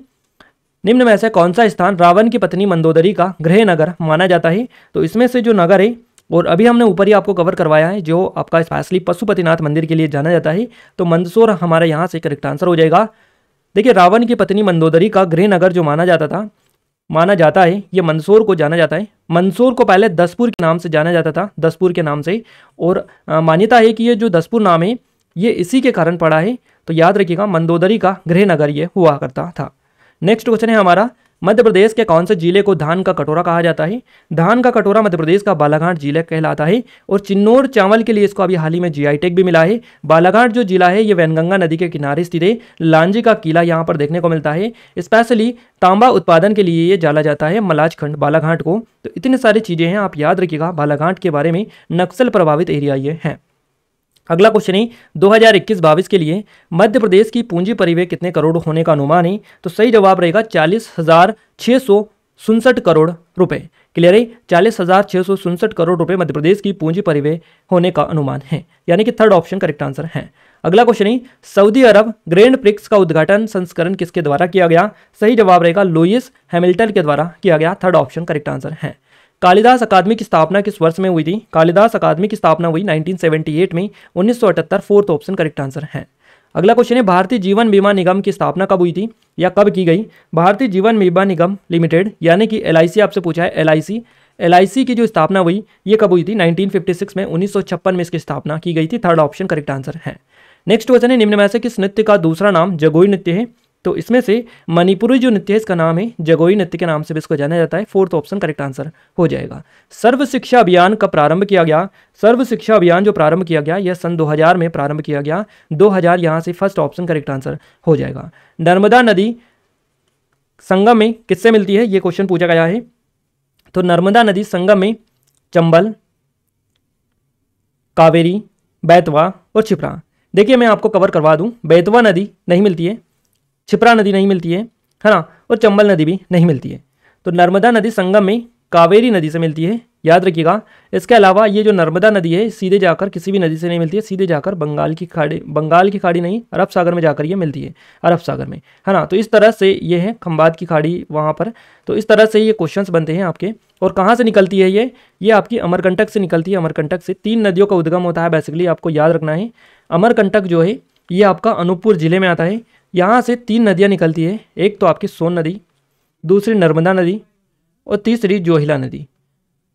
निम्न में से कौन सा स्थान रावण की पत्नी मंदोदरी का गृह नगर माना जाता है तो इसमें से जो नगर है और अभी हमने ऊपर ही आपको कवर करवाया है जो आपका स्पेशली पशुपतिनाथ मंदिर के लिए जाना जाता है तो मंदसौर हमारे यहाँ से करेक्ट आंसर हो जाएगा देखिए रावण की पत्नी मंदोदरी का गृह नगर जो माना जाता था माना जाता है ये मंदसौर को जाना जाता है मंदसौर को पहले दसपुर के नाम से जाना जाता था दसपुर के नाम से और मान्यता है कि ये जो दसपुर नाम है ये इसी के कारण पड़ा है तो याद रखिएगा मंदोदरी का गृह नगर ये हुआ करता था नेक्स्ट क्वेश्चन है हमारा मध्य प्रदेश के कौन से जिले को धान का कटोरा कहा जाता है धान का कटोरा मध्य प्रदेश का बालाघाट जिला कहलाता है और चिन्नौर चावल के लिए इसको अभी हाल ही में जी टैग भी मिला है बालाघाट जो जिला है ये वैनगंगा नदी के किनारे स्थित है लांजी का किला यहाँ पर देखने को मिलता है स्पेशली तांबा उत्पादन के लिए ये जाना जाता है मलाजखंड बालाघाट को तो इतनी सारी चीज़ें हैं आप याद रखिएगा बालाघाट के बारे में नक्सल प्रभावित एरिया ये हैं अगला क्वेश्चन है दो हजार इक्कीस बाईस के लिए मध्य प्रदेश की पूंजी परिव्यय कितने करोड़ होने का अनुमान है तो सही जवाब रहेगा चालीस हजार छः सौ सुनसठ करोड़ रुपए क्लियर है चालीस हजार छः सौ सुनसठ करोड़ रुपए मध्य प्रदेश की पूंजी परिव्यय होने का अनुमान है यानी कि थर्ड ऑप्शन करेक्ट आंसर है अगला क्वेश्चन है सऊदी अरब ग्रैंड प्रिक्स का उद्घाटन संस्करण किसके द्वारा किया गया सही जवाब रहेगा लुइस हैमिल्टन के द्वारा किया गया थर्ड ऑप्शन करेक्ट आंसर है कालिदास अकादमी की स्थापना किस वर्ष में हुई थी कालिदास अकादमी की स्थापना हुई 1978 में उन्नीस फोर्थ ऑप्शन करेक्ट आंसर है अगला क्वेश्चन है भारतीय जीवन बीमा निगम की स्थापना कब हुई थी या कब की गई भारतीय जीवन बीमा निगम लिमिटेड यानी कि एल आपसे पूछा है एल आई की जो स्थापना हुई ये कब हुई थी 1956 में उन्नीस में इसकी स्थापना की गई थी थर्ड ऑप्शन करेक्ट आंसर है नेक्स्ट क्वेश्चन है निम्न में से किस नृत्य का दूसरा नाम जगोई नृत्य है तो इसमें से मणिपुरी जो नृत्य है इसका नाम है जगोई नृत्य के नाम से भी इसको जाना जाता है फोर्थ ऑप्शन करेक्ट आंसर हो जाएगा सर्व शिक्षा अभियान का प्रारंभ किया गया सर्व शिक्षा अभियान जो प्रारंभ किया गया यह सन 2000 में प्रारंभ किया गया 2000 हज़ार यहाँ से फर्स्ट ऑप्शन करेक्ट आंसर हो जाएगा नर्मदा नदी संगम में किससे मिलती है ये क्वेश्चन पूछा गया है तो नर्मदा नदी संगम में चंबल कावेरी बैतवा और छिपरा देखिए मैं आपको कवर करवा दूं बैतवा नदी नहीं मिलती है छिपरा नदी नहीं मिलती है है ना और चंबल नदी भी नहीं मिलती है तो नर्मदा नदी संगम में कावेरी नदी से मिलती है याद रखिएगा इसके अलावा ये जो नर्मदा नदी है सीधे जाकर किसी भी नदी से नहीं मिलती है सीधे जाकर बंगाल की खाड़ी बंगाल की खाड़ी नहीं अरब सागर में जाकर ये मिलती है अरब सागर में है ना तो इस तरह से ये है खम्बाद की खाड़ी वहाँ पर तो इस तरह से ये क्वेश्चंस बनते हैं आपके और कहाँ से निकलती है ये ये आपकी अमरकंटक से निकलती है अमरकंटक से तीन नदियों का उद्गम होता है बेसिकली आपको याद रखना है अमरकंटक जो है ये आपका अनूपपुर ज़िले में आता है यहाँ से तीन नदियाँ निकलती है एक तो आपकी सोन नदी दूसरी नर्मदा नदी और तीसरी जोहिला नदी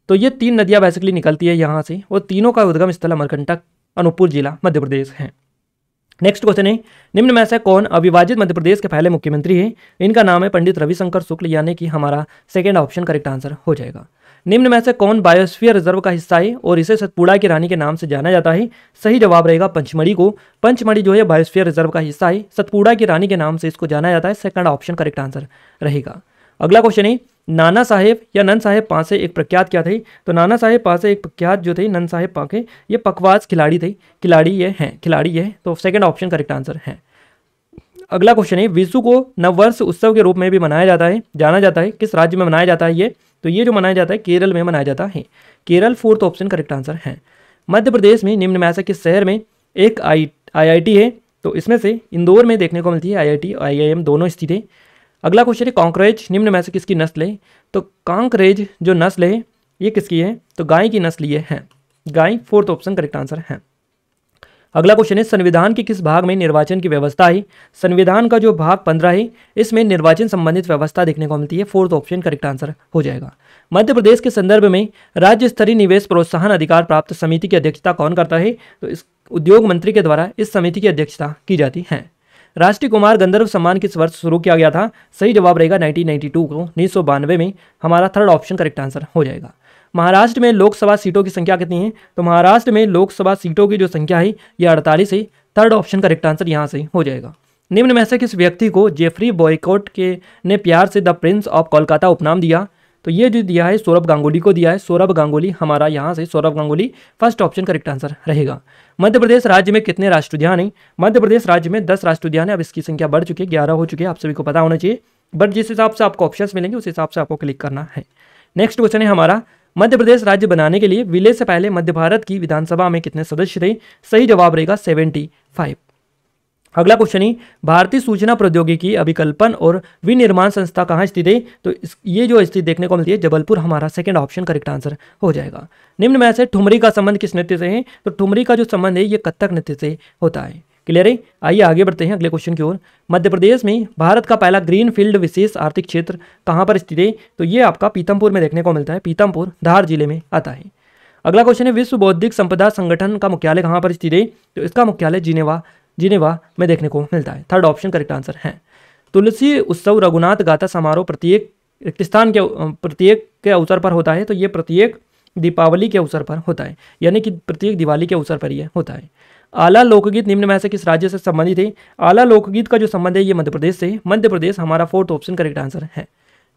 तो ये तीन नदियाँ बेसिकली निकलती है यहाँ से और तीनों का उद्गम स्थल अमरकंटक अनूपपुर जिला मध्य प्रदेश है नेक्स्ट क्वेश्चन है निम्न में से कौन अविभाजित मध्य प्रदेश के पहले मुख्यमंत्री हैं इनका नाम है पंडित रविशंकर शुक्ल यानी कि हमारा सेकेंड ऑप्शन करेक्ट आंसर हो जाएगा निम्न में से कौन बायोस्फीयर रिजर्व का हिस्सा है और इसे सतपुड़ा की रानी के नाम से जाना जाता है सही जवाब रहेगा पंचमढ़ी को पंचमढ़ी जो है बायोस्फीयर रिजर्व का हिस्सा है सतपुड़ा की रानी के नाम से इसको जाना जाता है सेकंड ऑप्शन करेक्ट आंसर रहेगा अगला क्वेश्चन है नाना साहेब या नन साहेब पांसे एक प्रख्यात क्या थे तो नाना साहेब पांसे एक प्रख्यात जो थे नन साहेब पाके ये पकवास खिलाड़ी थे खिलाड़ी ये हैं खिलाड़ी ये तो सेकंड ऑप्शन करेक्ट आंसर है अगला क्वेश्चन है विशु को नववर्ष उत्सव के रूप में भी मनाया जाता है जाना जाता है किस राज्य में मनाया जाता है ये तो ये जो मनाया जाता है केरल में मनाया जाता है Kerala fourth option correct answer है मध्य प्रदेश में निम्न में से किस शहर में एक आई आई है तो इसमें से इंदौर में देखने को मिलती है आई एम दोनों स्थित है अगला क्वेश्चन है कांकरेज निम्न में से किसकी नस्ल है तो कांकरेज जो नस्ल है ये किसकी है तो गाय की नस्ल ये है गाय फोर्थ ऑप्शन करेक्ट आंसर है अगला क्वेश्चन है संविधान के किस भाग में निर्वाचन की व्यवस्था है संविधान का जो भाग पंद्रह है इसमें निर्वाचन संबंधित व्यवस्था देखने को मिलती है फोर्थ ऑप्शन करेक्ट आंसर हो जाएगा मध्य प्रदेश के संदर्भ में राज्य स्तरीय निवेश प्रोत्साहन अधिकार प्राप्त समिति की अध्यक्षता कौन करता है तो इस उद्योग मंत्री के द्वारा इस समिति की अध्यक्षता की जाती है राष्ट्रीय कुमार गंधर्व सम्मान किस वर्ष शुरू किया गया था सही जवाब रहेगा 1992 को उन्नीस में हमारा थर्ड ऑप्शन करेक्ट आंसर हो जाएगा महाराष्ट्र में लोकसभा सीटों की संख्या कितनी है तो महाराष्ट्र में लोकसभा सीटों की जो संख्या है ये अड़तालीस है थर्ड ऑप्शन करेक्ट आंसर यहाँ से हो जाएगा निम्न में से किस व्यक्ति को जेफरी बॉयकॉट के ने प्यार से द प्रिंस ऑफ कोलकाता उपनाम दिया तो ये जो दिया है सौरभ गांगुली को दिया है सौरभ गांगुली हमारा यहाँ से Sourav Ganguly first option correct answer रहेगा मध्य प्रदेश राज्य में कितने राष्ट्र उद्यान हैं मध्य प्रदेश राज्य में दस राष्ट्र उद्यान है अब इसकी संख्या बढ़ चुकी है ग्यारह हो चुकी है आप सभी को पता होना चाहिए बट जिस हिसाब से आपको ऑप्शन मिलेंगे उस हिसाब से आपको क्लिक करना है नेक्स्ट क्वेश्चन है हमारा मध्य प्रदेश राज्य बनाने के लिए विलय से पहले मध्य भारत की विधानसभा में कितने सदस्य थे सही जवाब रहेगा सेवेंटी फाइव अगला क्वेश्चन ही भारतीय सूचना प्रौद्योगिकी अभिकल्पन और विनिर्माण संस्था कहाँ स्थित है तो इस, ये जो स्थिति देखने को मिलती है जबलपुर हमारा सेकंड ऑप्शन करेक्ट आंसर हो जाएगा निम्न में से ठुमरी का संबंध किस नृत्य से है तो ठुमरी का जो संबंध है ये कत्थक नृत्य से होता है क्लियर है आइए आगे बढ़ते हैं अगले क्वेश्चन की ओर मध्य प्रदेश में भारत का पहला ग्रीन फील्ड विशेष आर्थिक क्षेत्र कहाँ पर स्थित है तो ये आपका पीतमपुर में देखने को मिलता है पीतमपुर धार जिले में आता है अगला क्वेश्चन है विश्व बौद्धिक संपदा संगठन का मुख्यालय कहाँ पर स्थित है तो इसका मुख्यालय जिनेवा जिनेवा में देखने को मिलता है थर्ड ऑप्शन करेक्ट आंसर है तुलसी उत्सव रघुनाथ गाथा समारोह प्रत्येक रिक्तिस्तान के प्रत्येक के अवसर पर होता है तो ये प्रत्येक दीपावली के अवसर पर होता है यानी कि प्रत्येक दिवाली के अवसर पर यह होता है आला लोकगीत निम्न में से किस राज्य से संबंधित है आला लोकगीत का जो संबंध है ये मध्य प्रदेश से मध्य प्रदेश हमारा फोर्थ ऑप्शन करेक्ट आंसर है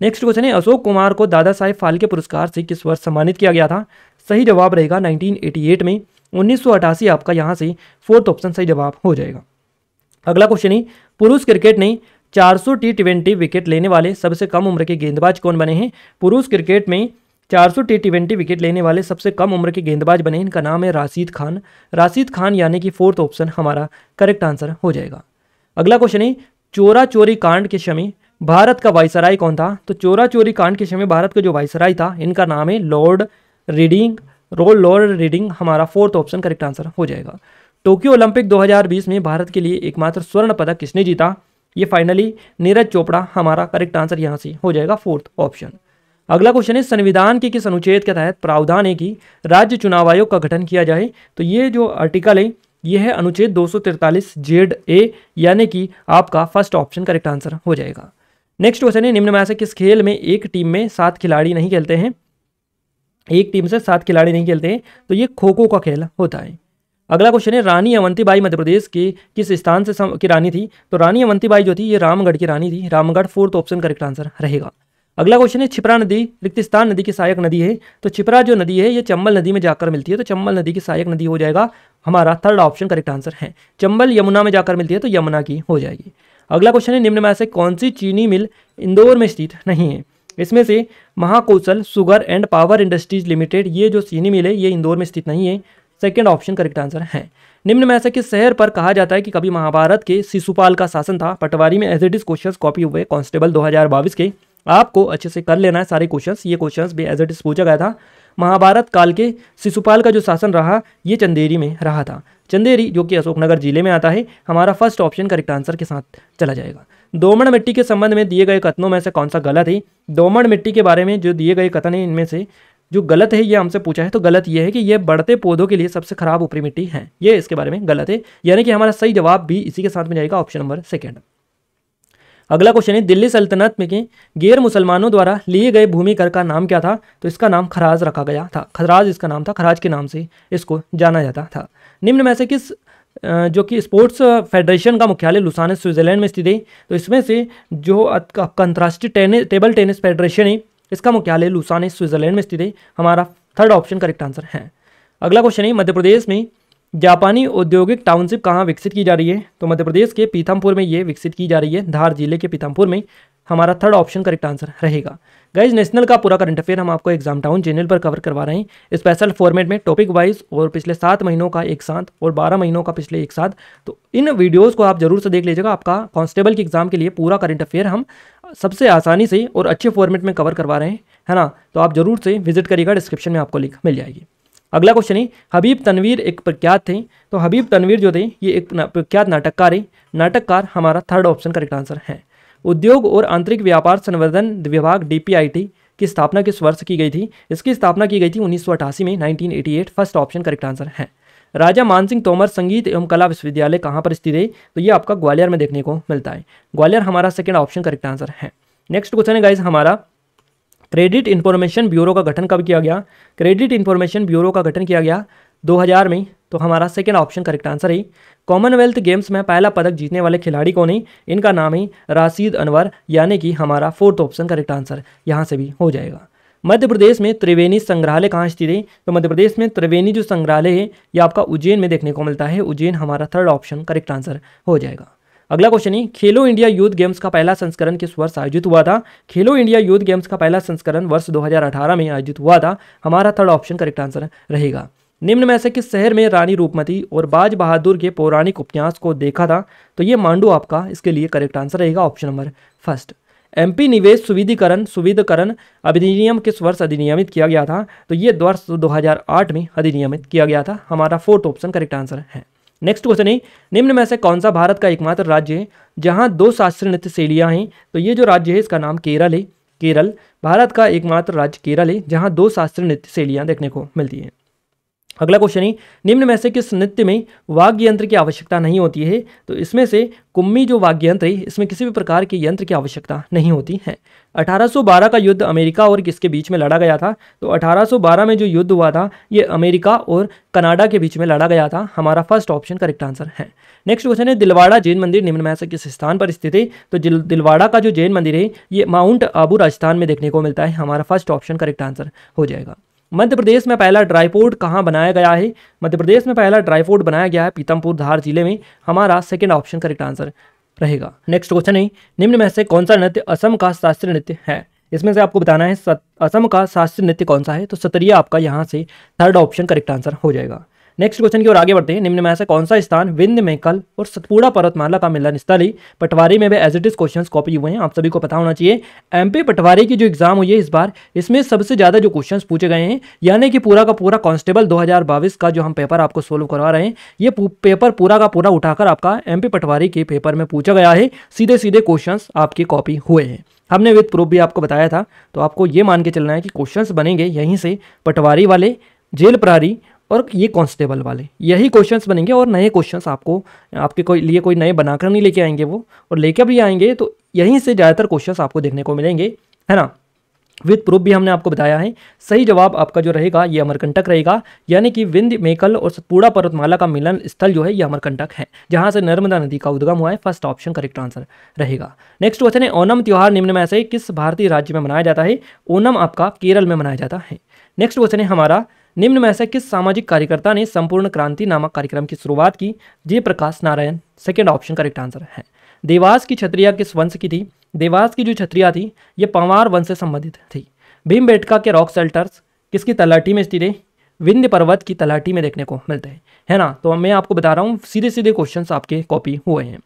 नेक्स्ट क्वेश्चन है अशोक कुमार को दादा साहेब फाल्के पुरस्कार से किस वर्ष सम्मानित किया गया था सही जवाब रहेगा 1988 में उन्नीस आपका यहाँ से फोर्थ ऑप्शन सही जवाब हो जाएगा अगला क्वेश्चन है पुरुष क्रिकेट ने 400 टी ट्वेंटी विकेट लेने वाले सबसे कम उम्र के गेंदबाज कौन बने हैं पुरुष क्रिकेट में चार सौ टी विकेट लेने वाले सबसे कम उम्र के गेंदबाज बने इनका नाम है राशिद खान राशिद खान यानी कि फोर्थ ऑप्शन हमारा करेक्ट आंसर हो जाएगा अगला क्वेश्चन है चोरा चोरी कांड के शमी भारत का वाइसराय कौन था तो चोरा चोरी कांड के समय भारत का जो वाइसराय था इनका नाम है लॉर्ड रीडिंग रोल लॉर्ड रीडिंग हमारा फोर्थ ऑप्शन करेक्ट आंसर हो जाएगा टोक्यो ओलंपिक 2020 में भारत के लिए एकमात्र स्वर्ण पदक किसने जीता ये फाइनली नीरज चोपड़ा हमारा करेक्ट आंसर यहाँ से हो जाएगा फोर्थ ऑप्शन अगला क्वेश्चन है संविधान के किस अनुच्छेद के तहत प्रावधान है कि राज्य चुनाव आयोग का गठन किया जाए तो ये जो आर्टिकल है ये है अनुच्छेद 243 जेड ए यानी कि आपका फर्स्ट ऑप्शन करेक्ट आंसर हो जाएगा नेक्स्ट क्वेश्चन है निम्न में से किस खेल में एक टीम में सात खिलाड़ी नहीं खेलते हैं एक टीम से सात खिलाड़ी नहीं खेलते हैं तो ये खो खो का खेल होता है अगला क्वेश्चन है रानी अवंतीबाई मध्य प्रदेश के किस स्थान से की रानी थी तो रानी अवंतीबाई जो थी ये रामगढ़ की रानी थी Ramgarh fourth option correct answer रहेगा अगला क्वेश्चन है छिपरा नदी रिक्तिस्तान नदी की सहायक नदी है तो छिपरा जो नदी है ये चंबल नदी में जाकर मिलती है तो चंबल नदी की सहायक नदी हो जाएगा हमारा थर्ड ऑप्शन करेक्ट आंसर है चंबल यमुना में जाकर मिलती है तो यमुना की हो जाएगी अगला क्वेश्चन है निम्न में से कौन सी चीनी मिल इंदौर में स्थित नहीं है इसमें से Mahakaushal sugar and power industries limited ये जो चीनी मिल है ये इंदौर में स्थित नहीं है सेकेंड ऑप्शन करेक्ट आंसर है निम्न में से किस शहर पर कहा जाता है कि कभी महाभारत के शिशुपाल का शासन था पटवारी में as it is question copy हुए कांस्टेबल दो के आपको अच्छे से कर लेना है सारे क्वेश्चन ये क्वेश्चन भी एज एट इज पूछा गया था महाभारत काल के शिशुपाल का जो शासन रहा ये चंदेरी में रहा था चंदेरी जो कि अशोकनगर जिले में आता है हमारा फर्स्ट ऑप्शन करेक्ट आंसर के साथ चला जाएगा दोमण मिट्टी के संबंध में दिए गए कथनों में से कौन सा गलत है दोमण मिट्टी के बारे में जो दिए गए कथन है इनमें से जो गलत है ये हमसे पूछा है तो गलत ये है कि ये बढ़ते पौधों के लिए सबसे खराब ऊपरी मिट्टी है ये इसके बारे में गलत है यानी कि हमारा सही जवाब भी इसी के साथ में जाएगा ऑप्शन नंबर सेकेंड अगला क्वेश्चन है दिल्ली सल्तनत में गैर मुसलमानों द्वारा लिए गए भूमि कर का नाम क्या था तो इसका नाम खराज रखा गया था खराज इसका नाम था खराज के नाम से इसको जाना जाता था निम्न में से किस जो कि स्पोर्ट्स फेडरेशन का मुख्यालय लुसाने स्विट्जरलैंड में स्थित है तो इसमें से जो आपका अंतर्राष्ट्रीय टेनिस टेबल टेनिस फेडरेशन है इसका मुख्यालय लुसाने स्विट्जरलैंड में स्थित है हमारा थर्ड ऑप्शन करेक्ट आंसर है अगला क्वेश्चन है मध्य प्रदेश में जापानी औद्योगिक टाउनशिप कहाँ विकसित की जा रही है तो मध्य प्रदेश के पीथमपुर में ये विकसित की जा रही है धार जिले के पीथमपुर में हमारा थर्ड ऑप्शन करेक्ट आंसर रहेगा गाइज नेशनल का पूरा करंट अफेयर हम आपको एग्जाम टाउन चैनल पर कवर करवा रहे हैं स्पेशल फॉर्मेट में टॉपिक वाइज और पिछले सात महीनों का एक साथ और बारह महीनों का पिछले एक साथ तो इन वीडियोज़ को आप जरूर से देख लीजिएगा आपका कॉन्स्टेबल के एग्जाम के लिए पूरा करंट अफेयर हम सबसे आसानी से और अच्छे फॉर्मेट में कवर करवा रहे हैं है ना तो आप जरूर से विजिट करिएगा डिस्क्रिप्शन में आपको लिंक मिल जाएगी अगला क्वेश्चन है हबीब तनवीर एक प्रख्यात थे तो हबीब तनवीर जो थे ये एक प्रख्यात नाटककार है नाटककार हमारा थर्ड ऑप्शन करेक्ट आंसर है उद्योग और आंतरिक व्यापार संवर्धन विभाग डी की स्थापना किस वर्ष की गई थी इसकी स्थापना की गई थी उन्नीस में nineteen first option correct answer है राजा मानसिंह तोमर संगीत एवं कला विश्वविद्यालय कहाँ पर स्थित है तो ये आपका ग्वालियर में देखने को मिलता है ग्वालियर हमारा सेकेंड ऑप्शन करेक्ट आंसर है नेक्स्ट क्वेश्चन है गाइज हमारा क्रेडिट इन्फॉर्मेशन ब्यूरो का गठन कब किया गया क्रेडिट इन्फॉर्मेशन ब्यूरो का गठन किया गया 2000 में तो हमारा सेकेंड ऑप्शन करेक्ट आंसर है कॉमनवेल्थ गेम्स में पहला पदक जीतने वाले खिलाड़ी कौन है इनका नाम है राशिद अनवर यानी कि हमारा फोर्थ ऑप्शन करेक्ट आंसर यहाँ से भी हो जाएगा मध्य प्रदेश में त्रिवेणी संग्रहालय कहाँ स्थित है तो मध्य प्रदेश में त्रिवेणी जो संग्रहालय है ये आपका उज्जैन में देखने को मिलता है उज्जैन हमारा थर्ड ऑप्शन करेक्ट आंसर हो जाएगा अगला क्वेश्चन है खेलो इंडिया यूथ गेम्स का पहला संस्करण किस वर्ष आयोजित हुआ था खेलो इंडिया यूथ गेम्स का पहला संस्करण वर्ष 2018 में आयोजित हुआ था हमारा थर्ड ऑप्शन करेक्ट आंसर रहेगा निम्न में से किस शहर में रानी रूपमती और बाज बहादुर के पौराणिक उपन्यास को देखा था तो ये मांडू आपका इसके लिए करेक्ट आंसर रहेगा ऑप्शन नंबर फर्स्ट एमपी निवेश सुविधिकरण सुविधकरण अधिनियम किस वर्ष अधिनियमित किया गया था तो ये वर्ष 2008 में अधिनियमित किया गया था हमारा फोर्थ ऑप्शन करेक्ट आंसर है नेक्स्ट क्वेश्चन है निम्न में से कौन सा भारत का एकमात्र राज्य है जहाँ दो शास्त्रीय नृत्य शैलियाँ हैं तो ये जो राज्य है इसका नाम केरल है केरल भारत का एकमात्र राज्य केरल है जहाँ दो शास्त्रीय नृत्य शैलियाँ देखने को मिलती हैं अगला क्वेश्चन है निम्न में से किस नृत्य में वाग्य यंत्र की आवश्यकता नहीं होती है तो इसमें से कुम्मी जो वाग्य यंत्र है इसमें किसी भी प्रकार के यंत्र की आवश्यकता नहीं होती है 1812 का युद्ध अमेरिका और किसके बीच में लड़ा गया था तो 1812 में जो युद्ध हुआ था ये अमेरिका और कनाडा के बीच में लड़ा गया था हमारा फर्स्ट ऑप्शन करेक्ट आंसर है नेक्स्ट क्वेश्चन है दिलवाड़ा जैन मंदिर निम्न में से किस स्थान पर स्थित है तो दिलवाड़ा का जो जैन मंदिर है ये माउंट आबू राजस्थान में देखने को मिलता है हमारा फर्स्ट ऑप्शन करेक्ट आंसर हो जाएगा मध्य प्रदेश में पहला ड्राई पोर्ट कहाँ बनाया गया है मध्य प्रदेश में पहला ड्राई पोर्ट बनाया गया है पीतमपुर धार जिले में हमारा सेकेंड ऑप्शन करेक्ट आंसर रहेगा नेक्स्ट क्वेश्चन है निम्न में से कौन सा नृत्य असम का शास्त्रीय नृत्य है इसमें से आपको बताना है असम का शास्त्रीय नृत्य कौन सा है तो सतरिया आपका यहाँ से थर्ड ऑप्शन करेक्ट आंसर हो जाएगा नेक्स्ट क्वेश्चन की ओर आगे बढ़ते हैं निम्न में से कौन सा स्थान विंध में कल और सतपुड़ा पर्वतमाला का मिलन स्थली पटवारी में भी as it is question copy हुए हैं आप सभी को पता होना चाहिए एमपी पटवारी की जो एग्जाम हुई है इस बार इसमें सबसे ज्यादा जो क्वेश्चन पूछे गए हैं यानी कि पूरा का पूरा कॉन्स्टेबल दो का जो हम पेपर आपको सोल्व करवा रहे हैं ये पेपर पूरा का पूरा उठाकर आपका एम पटवारी के पेपर में पूछा गया है सीधे सीधे क्वेश्चन आपके कॉपी हुए हैं हमने विद प्रूफ भी आपको बताया था तो आपको ये मान के चलना है कि क्वेश्चंस बनेंगे यहीं से पटवारी वाले जेल प्रहारी और ये कांस्टेबल वाले यही क्वेश्चंस बनेंगे और नए क्वेश्चंस आपको आपके कोई लिए कोई नए बनाकर नहीं लेके आएंगे वो और लेके भी आएंगे तो यहीं से ज़्यादातर क्वेश्चंस आपको देखने को मिलेंगे है ना विथ प्रूफ भी हमने आपको बताया है सही जवाब आपका जो रहेगा ये अमरकंटक रहेगा यानी कि विंध्य मेकल और सतपुड़ा पर्वतमाला का मिलन स्थल जो है ये अमरकंटक है जहाँ से नर्मदा नदी का उद्गम हुआ है फर्स्ट ऑप्शन करेक्ट आंसर रहेगा नेक्स्ट क्वेश्चन है ओनम त्यौहार निम्न में से किस भारतीय राज्य में मनाया जाता है ओनम आपका केरल में मनाया जाता है नेक्स्ट क्वेश्चन है हमारा निम्न में से किस सामाजिक कार्यकर्ता ने संपूर्ण क्रांति नामक कार्यक्रम की शुरुआत की Jayaprakash Narayan second option correct answer है देवास की छत्रिया किस वंश की थी देवास की जो छत्रिया थी ये पंवार वंश से संबंधित थी भीमबेटका के रॉक सेल्टर्स किसकी तलाटी में स्थित है विंध्य पर्वत की तलाटी में देखने को मिलते हैं है ना तो मैं आपको बता रहा हूँ सीधे सीधे क्वेश्चन आपके कॉपी हुए हैं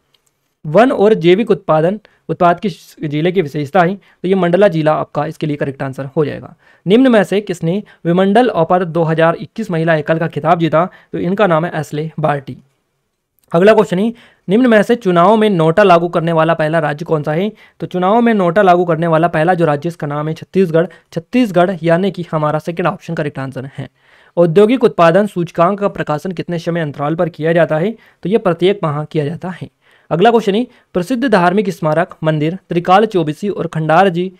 वन और जैविक उत्पादन उत्पाद की जिले की विशेषता है तो ये मंडला जिला आपका इसके लिए करेक्ट आंसर हो जाएगा निम्न में से किसने विमंडल ओपर 2021 महिला एकल का खिताब जीता तो इनका नाम है एसले बार्टी अगला क्वेश्चन है निम्न में से चुनाव में नोटा लागू करने वाला पहला राज्य कौन सा है तो चुनाव में नोटा लागू करने वाला पहला जो राज्य इसका नाम है छत्तीसगढ़ छत्तीसगढ़ यानी कि हमारा सेकेंड ऑप्शन करेक्ट आंसर है औद्योगिक उत्पादन सूचकांक का प्रकाशन कितने समय अंतराल पर किया जाता है तो ये प्रत्येक माह किया जाता है अगला क्वेश्चन है प्रसिद्ध धार्मिक स्मारक मंदिर त्रिकाल चौबीसी और खंडार जी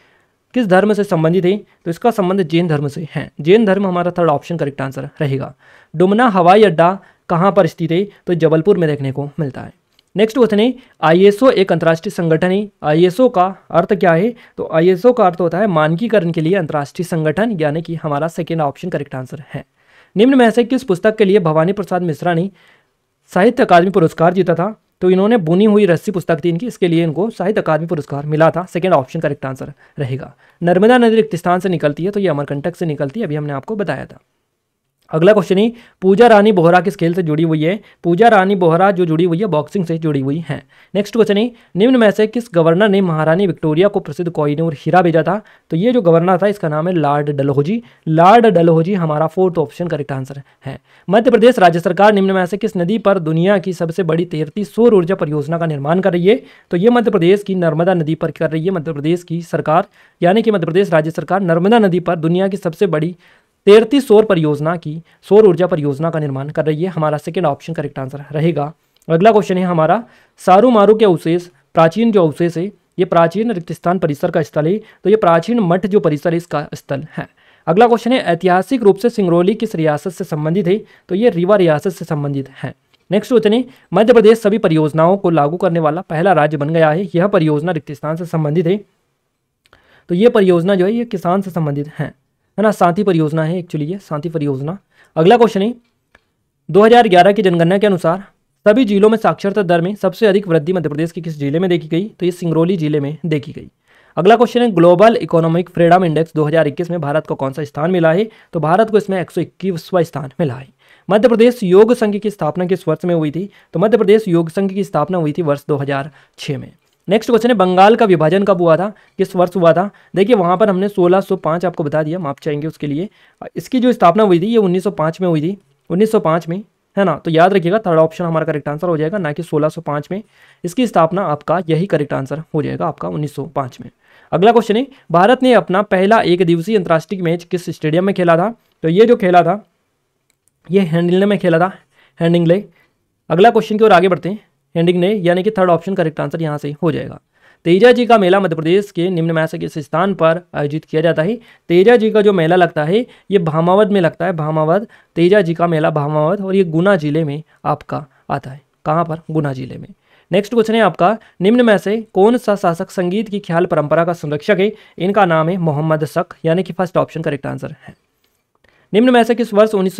किस धर्म से संबंधित है तो इसका संबंध जैन धर्म से है जैन धर्म हमारा थर्ड ऑप्शन करेक्ट आंसर रहेगा डुमना हवाई अड्डा कहाँ पर स्थित है तो जबलपुर में देखने को मिलता है नेक्स्ट क्वेश्चन है आईएसओ एक अंतर्राष्ट्रीय संगठन है आईएसओ का अर्थ क्या है तो आईएसओ का अर्थ होता है मानकीकरण के लिए अंतर्राष्ट्रीय संगठन यानी कि हमारा सेकेंड ऑप्शन करेक्ट आंसर है निम्न में से किस पुस्तक के लिए भवानी प्रसाद मिश्रा ने साहित्य अकादमी पुरस्कार जीता था तो इन्होंने बुनी हुई रस्सी पुस्तक थी इनकी इसके लिए इनको साहित्य अकादमी पुरस्कार मिला था सेकेंड ऑप्शन करेक्ट आंसर रहेगा नर्मदा नदी रिक्त स्थान से निकलती है तो ये अमरकंटक से निकलती है अभी हमने आपको बताया था अगला क्वेश्चन ही पूजा रानी बोहरा किस खेल से जुड़ी हुई है पूजा रानी बोहरा जो जुड़ी हुई है बॉक्सिंग से जुड़ी हुई है नेक्स्ट क्वेश्चन ही निम्न में से किस गवर्नर ने महारानी विक्टोरिया को प्रसिद्ध कॉइन और हीरा भेजा था तो ये जो गवर्नर था इसका नाम है लॉर्ड डलहोजी लॉर्ड डलहोजी हमारा फोर्थ ऑप्शन करेक्ट आंसर है मध्य प्रदेश राज्य सरकार निम्न में से किस नदी पर दुनिया की सबसे बड़ी तैरती सौर ऊर्जा परियोजना का निर्माण कर रही है तो ये मध्य प्रदेश की नर्मदा नदी पर कर रही है मध्य प्रदेश की सरकार यानी कि मध्य प्रदेश राज्य सरकार नर्मदा नदी पर दुनिया की सबसे बड़ी तेरती सौर परियोजना की सौर ऊर्जा परियोजना का निर्माण कर रही है हमारा सेकेंड ऑप्शन करेक्ट आंसर रहेगा अगला क्वेश्चन है हमारा सारू मारू के अवशेष प्राचीन जो अवशेष है ये प्राचीन स्थान परिसर का स्थल है तो ये प्राचीन मठ जो परिसर है इसका स्थल है अगला क्वेश्चन है ऐतिहासिक रूप से सिंगरौली किस रियासत से संबंधित है तो ये रीवा रियासत से संबंधित है नेक्स्ट क्वेश्चन है मध्य प्रदेश सभी परियोजनाओं को लागू करने वाला पहला राज्य बन गया है यह परियोजना स्थान से संबंधित है तो ये परियोजना जो है ये किसान से संबंधित है है ना शांति परियोजना है एक्चुअली ये शांति परियोजना अगला क्वेश्चन है 2011 की जनगणना के अनुसार सभी जिलों में साक्षरता दर में सबसे अधिक वृद्धि मध्य प्रदेश के किस जिले में देखी गई तो ये सिंगरौली जिले में देखी गई अगला क्वेश्चन है ग्लोबल इकोनॉमिक फ्रीडम इंडेक्स 2021 में भारत को कौन सा स्थान मिला है तो भारत को इसमें एक स्थान मिला है मध्य प्रदेश योग संघ की स्थापना किस वर्ष में हुई थी तो मध्य प्रदेश योग संघ की स्थापना हुई थी वर्ष 2006 में नेक्स्ट क्वेश्चन है बंगाल का विभाजन कब हुआ था किस वर्ष हुआ था देखिए वहाँ पर हमने 1605 आपको बता दिया माप चाहेंगे उसके लिए इसकी जो स्थापना हुई थी ये 1905 में हुई थी 1905 में है ना तो याद रखिएगा थर्ड ऑप्शन हमारा करेक्ट आंसर हो जाएगा ना कि 1605 में इसकी स्थापना आपका यही करेक्ट आंसर हो जाएगा आपका उन्नीस में अगला क्वेश्चन है भारत ने अपना पहला एक दिवसीय अंतर्राष्ट्रीय मैच किस स्टेडियम में खेला था तो ये जो खेला था ये हैंडिंगले में खेला था हैंडिंगले अगला क्वेश्चन की ओर आगे बढ़ते हैं एंडिंग ने यानी कि थर्ड ऑप्शन करेक्ट आंसर यहाँ से हो जाएगा तेजा जी का मेला मध्य प्रदेश के निम्न में से किस स्थान पर आयोजित किया जाता है तेजा जी का जो मेला लगता है ये भामावद में लगता है भामावद तेजा जी का मेला भामावद और ये गुना जिले में आपका आता है कहाँ पर गुना जिले में नेक्स्ट क्वेश्चन है आपका निम्न में से कौन सा शासक संगीत की ख्याल परंपरा का संरक्षक है इनका नाम है मोहम्मद शक यानी कि फर्स्ट ऑप्शन करेक्ट आंसर है निम्न में से किस वर्ष उन्नीस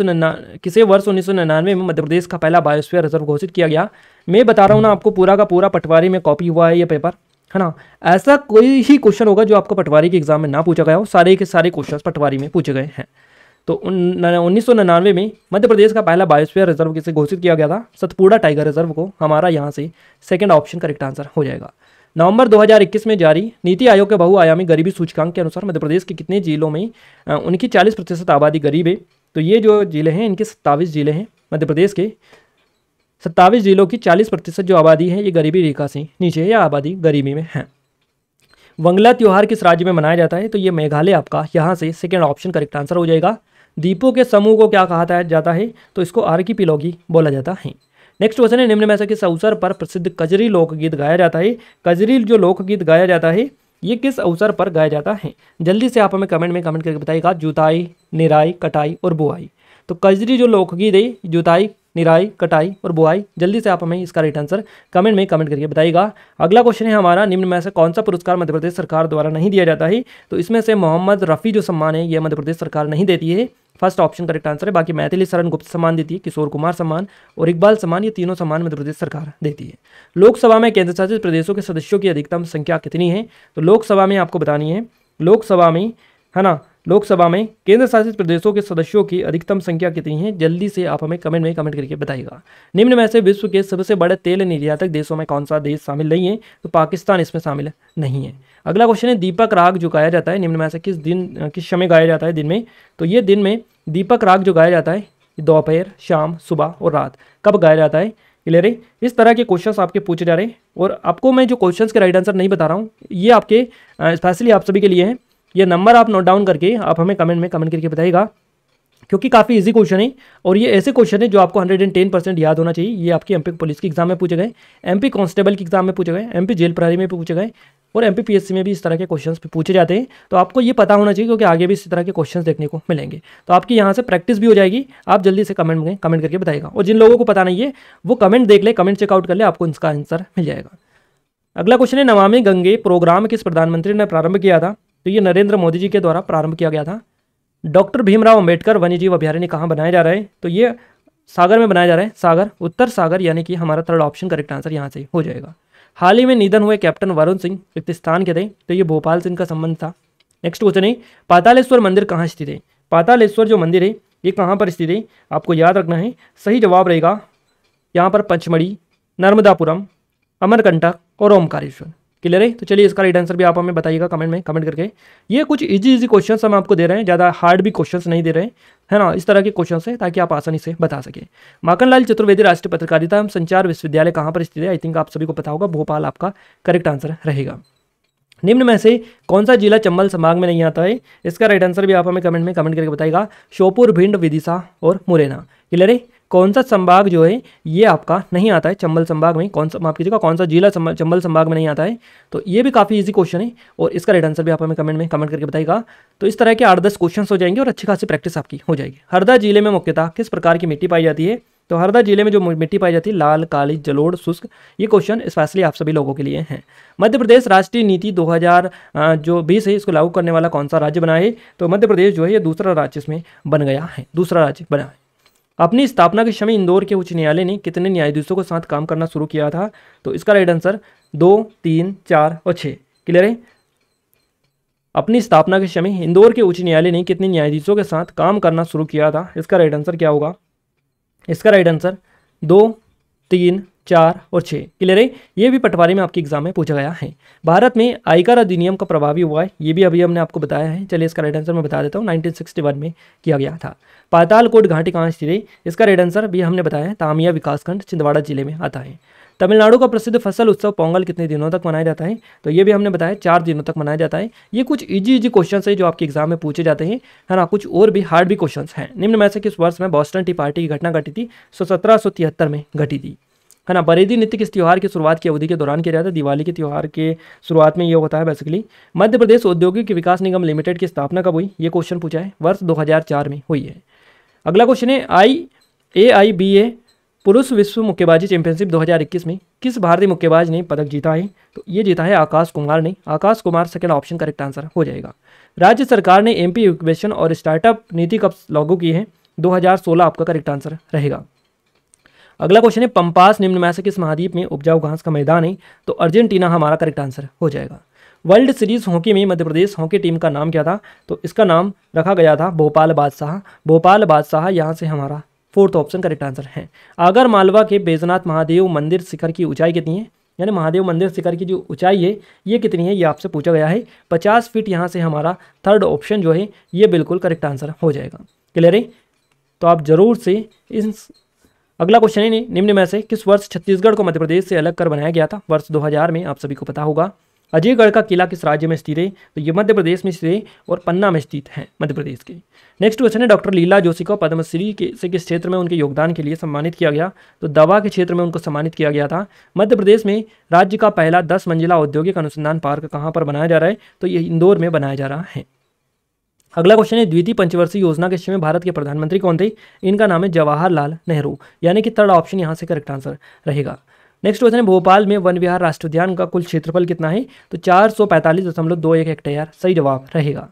किसे वर्ष उन्नीस में मध्य प्रदेश का पहला बायोस्फीयर रिजर्व घोषित किया गया मैं बता रहा हूँ ना आपको पूरा का पूरा पटवारी में कॉपी हुआ है ये पेपर है ना ऐसा कोई ही क्वेश्चन होगा जो आपको पटवारी के एग्जाम में ना पूछा गया हो सारे के सारे क्वेश्चन पटवारी में पूछे गए हैं तो उन्नीस में मध्य प्रदेश का पहला बायोस्फीयर रिजर्व किसे घोषित किया गया था सतपुड़ा टाइगर रिजर्व को हमारा यहाँ से सेकेंड ऑप्शन करेक्ट आंसर हो जाएगा नवंबर 2021 में जारी नीति आयोग के बहुआयामी गरीबी सूचकांक के अनुसार मध्य प्रदेश के कितने जिलों में उनकी 40 प्रतिशत आबादी गरीब है तो ये जो जिले हैं इनके सत्ताईस जिले हैं मध्य प्रदेश के सत्ताईस जिलों की 40 प्रतिशत जो आबादी है ये गरीबी रेखा से नीचे है या आबादी गरीबी में है वंगला त्यौहार किस राज्य में मनाया जाता है तो ये मेघालय आपका यहाँ से सेकेंड ऑप्शन करेक्ट आंसर हो जाएगा दीपों के समूह को क्या कहा जाता है तो इसको आर की पिलौगी बोला जाता है नेक्स्ट क्वेश्चन है निम्न में से किस अवसर पर प्रसिद्ध कजरी लोकगीत गाया जाता है कजरी जो लोकगीत गाया जाता है ये किस अवसर पर गाया जाता है जल्दी से आप हमें कमेंट में कमेंट करके बताइएगा जुताई निराई कटाई और बुआई तो कजरी जो लोकगीत है जुताई निराई कटाई और बुआई जल्दी से आप हमें इसका राइट आंसर कमेंट में कमेंट करके बताइएगा अगला क्वेश्चन है हमारा निम्न में से कौन सा पुरस्कार मध्य प्रदेश सरकार द्वारा नहीं दिया जाता है तो इसमें से मोहम्मद रफ़ी जो सम्मान है यह मध्य प्रदेश सरकार नहीं देती है फर्स्ट ऑप्शन करेक्ट आंसर है बाकी मैथिली शरण गुप्त सम्मान देती है किशोर कुमार सम्मान और इकबाल सम्मान ये तीनों सम्मान मध्य प्रदेश सरकार देती है लोकसभा में केंद्र शासित प्रदेशों के सदस्यों की अधिकतम संख्या कितनी है तो लोकसभा में आपको बतानी है लोकसभा में है ना लोकसभा में केंद्र शासित प्रदेशों के सदस्यों की अधिकतम संख्या कितनी है जल्दी से आप हमें कमेंट में कमेंट करके बताइएगा निम्न में से विश्व के सबसे बड़े तेल निर्यातक देशों में कौन सा देश शामिल नहीं है तो पाकिस्तान इसमें शामिल नहीं है अगला क्वेश्चन है दीपक राग जो गाया जाता है निम्न में से किस दिन किस समय गाया जाता है दिन में तो ये दिन में दीपक राग जो गाया जाता है दोपहर शाम सुबह और रात कब गाया जाता है क्लियर है इस तरह के क्वेश्चंस आपके पूछे जा रहे हैं और आपको मैं जो क्वेश्चंस के राइट आंसर नहीं बता रहा हूँ ये आपके स्पेशली आप सभी के लिए हैं ये नंबर आप नोट डाउन करके आप हमें कमेंट में कमेंट करके बताइएगा क्योंकि काफ़ी इजी क्वेश्चन है और ये ऐसे क्वेश्चन है जो आपको 110 परसेंट याद होना चाहिए ये आपके एमपी पुलिस के एग्जाम में पूछे गए एमपी कांस्टेबल के एग्जाम में पूछे गए एमपी जेल प्रहारी में पूछे गए और एम में भी इस तरह के क्वेश्चन पूछे जाते हैं तो आपको ये पता होना चाहिए क्योंकि आगे भी इस तरह के क्वेश्चन देखने को मिलेंगे तो आपकी यहाँ से प्रैक्टिस भी हो जाएगी आप जल्दी से कमेंट में कमेंट करके बताएगा और जिन लोगों को पता नहीं है वो कमेंट देख ले कमेंट चेकआउट कर ले आपको इसका आंसर मिल जाएगा अगला क्वेश्चन है नमामि गंगे प्रोग्राम किस प्रधानमंत्री ने प्रारंभ किया था तो ये नरेंद्र मोदी जी के द्वारा प्रारंभ किया गया था डॉक्टर भीमराव अम्बेडकर वन्यजीव अभ्यारण्य कहाँ बनाया जा रहे हैं तो ये सागर में बनाया जा रहा है सागर उत्तर सागर यानी कि हमारा थर्ड ऑप्शन करेक्ट आंसर यहाँ से हो जाएगा हाल ही में निधन हुए कैप्टन वरुण सिंह रिक्त स्थान के थे तो ये भोपाल सिंह का संबंध था नेक्स्ट क्वेश्चन है पातालेश्वर मंदिर कहाँ स्थित है पातालेश्वर जो मंदिर है ये कहाँ पर स्थित है आपको याद रखना है सही जवाब रहेगा यहाँ पर पंचमढ़ी नर्मदापुरम अमरकंटक और ओमकारेश्वर क्लियर है तो चलिए इसका राइट आंसर भी आप हमें बताइएगा कमेंट में कमेंट करके ये कुछ इजी इजी क्वेश्चंस हम आपको दे रहे हैं ज़्यादा हार्ड भी क्वेश्चंस नहीं दे रहे हैं है ना इस तरह के क्वेश्चन हैं ताकि आप आसानी से बता सकें माखनलाल चतुर्वेदी राष्ट्रीय पत्रकारिता हम संचार विश्वविद्यालय कहाँ पर स्थित है आई थिंक आप सभी को पता होगा भोपाल आपका करेक्ट आंसर रहेगा निम्न में से कौन सा जिला चंबल संभाग में नहीं आता है इसका राइट आंसर भी आप हमें कमेंट में कमेंट करके बताएगा शोपुर भिंड विदिशा और मुरैना क्लियर है कौन सा संभाग जो है ये आपका नहीं आता है चंबल संभाग में कौन सा माफ कीजिएगा कौन सा जिला चंबल संभाग में नहीं आता है तो ये भी काफ़ी इजी क्वेश्चन है और इसका राइट आंसर भी आप हमें कमेंट में कमेंट करके बताएगा तो इस तरह के आठ दस क्वेश्चन हो जाएंगे और अच्छी खासी प्रैक्टिस आपकी हो जाएगी हरदा जिले में मुख्यतः किस प्रकार की मिट्टी पाई जाती है तो हरदा जिले में जो मिट्टी पाई जाती है लाल काली जलोड़ शुष्क ये क्वेश्चन स्पेशली आप सभी लोगों के लिए हैं मध्य प्रदेश राष्ट्रीय नीति 2000 जो बीस है इसको लागू करने वाला कौन सा राज्य बना है तो मध्य प्रदेश जो है ये दूसरा राज्य इसमें बन गया है दूसरा राज्य बना है अपनी स्थापना के समय इंदौर के उच्च न्यायालय ने कितने न्यायाधीशों के साथ काम करना शुरू किया था तो इसका राइट आंसर दो तीन चार और छः क्लियर है अपनी स्थापना के समय इंदौर के उच्च न्यायालय ने कितने न्यायाधीशों के साथ काम करना शुरू किया था इसका राइट आंसर क्या होगा इसका राइट आंसर दो तीन चार और छः क्लियर है ये भी पटवारी में आपके एग्जाम में पूछा गया है भारत में आयकर अधिनियम का प्रभावी हुआ है ये भी अभी हमने आपको बताया है चलिए इसका राइट आंसर मैं बता देता हूँ 1961 में किया गया था पाताल कोट घाटी कहाँ स्थित है इसका राइट आंसर भी हमने बताया है तामिया विकासखंड छिंदवाड़ा जिले में आता है तमिलनाडु का प्रसिद्ध फसल उत्सव पोंगल कितने दिनों तक मनाया जाता है तो ये भी हमने बताया चार दिनों तक मनाया जाता है ये कुछ इजी इजी क्वेश्चन है जो आपके एग्जाम में पूछे जाते हैं है ना कुछ और भी हार्ड भी क्वेश्चन हैं निम्न में से किस वर्ष में बॉस्टन टी पार्टी की घटना घटी थी सो सत्रह में घटी थी है ना बरेदी नृत्य किस त्यौहार की शुरुआत की अवधि के दौरान किया जाता है दिवाली के त्यौहार के शुरुआत में ये होता है बेसिकली मध्य प्रदेश औद्योगिक विकास निगम लिमिटेड की स्थापना कब हुई ये क्वेश्चन पूछा है वर्ष दो में हुई है अगला क्वेश्चन है आई ए आई बी ए पुरुष विश्व मुक्केबाजी चैंपियनशिप 2021 में किस भारतीय मुक्केबाज ने पदक जीता है तो ये जीता है आकाश कुमार ने Akash Kumar second option correct answer हो जाएगा राज्य सरकार ने एमपी इक्वेशन और स्टार्टअप नीति कब लागू की है 2016 आपका करेक्ट आंसर रहेगा अगला क्वेश्चन है पंपास निम्न में से किस महाद्वीप में उपजाऊ घास का मैदान है तो अर्जेंटीना हमारा करेक्ट आंसर हो जाएगा वर्ल्ड सीरीज हॉकी में मध्य प्रदेश हॉकी टीम का नाम क्या था तो इसका नाम रखा गया था भोपाल बादशाह भोपाल बादशाह यहाँ से हमारा फोर्थ ऑप्शन करेक्ट आंसर है आगर मालवा के बैजनाथ महादेव मंदिर शिखर की ऊंचाई कितनी है यानी महादेव मंदिर शिखर की जो ऊंचाई है ये कितनी है ये आपसे पूछा गया है पचास फीट यहाँ से हमारा थर्ड ऑप्शन जो है ये बिल्कुल करेक्ट आंसर हो जाएगा क्लियर है तो आप ज़रूर से इस अगला क्वेश्चन है निम्न में से किस वर्ष छत्तीसगढ़ को मध्य प्रदेश से अलग कर बनाया गया था वर्ष 2000 में आप सभी को पता होगा अजयगढ़ का किला किस राज्य में स्थित है तो ये मध्य प्रदेश में स्थित है और पन्ना में स्थित है मध्य प्रदेश के नेक्स्ट क्वेश्चन है डॉक्टर लीला जोशी को पद्मश्री के से किस क्षेत्र में उनके योगदान के लिए सम्मानित किया गया तो दवा के क्षेत्र में उनको सम्मानित किया गया था मध्य प्रदेश में राज्य का पहला दस मंजिला औद्योगिक अनुसंधान पार्क कहाँ पर बनाया जा रहा है तो ये इंदौर में बनाया जा रहा है अगला क्वेश्चन है द्वितीय पंचवर्षीय योजना के में भारत के प्रधानमंत्री कौन थे इनका नाम है जवाहरलाल नेहरू यानी कि थर्ड ऑप्शन यहाँ से करेक्ट आंसर रहेगा नेक्स्ट क्वेश्चन है भोपाल में वन विहार राष्ट्र उद्यान का कुल क्षेत्रफल कितना है तो चार सौ पैंतालीस दशमलव दो एक हेक्टेयर सही जवाब रहेगा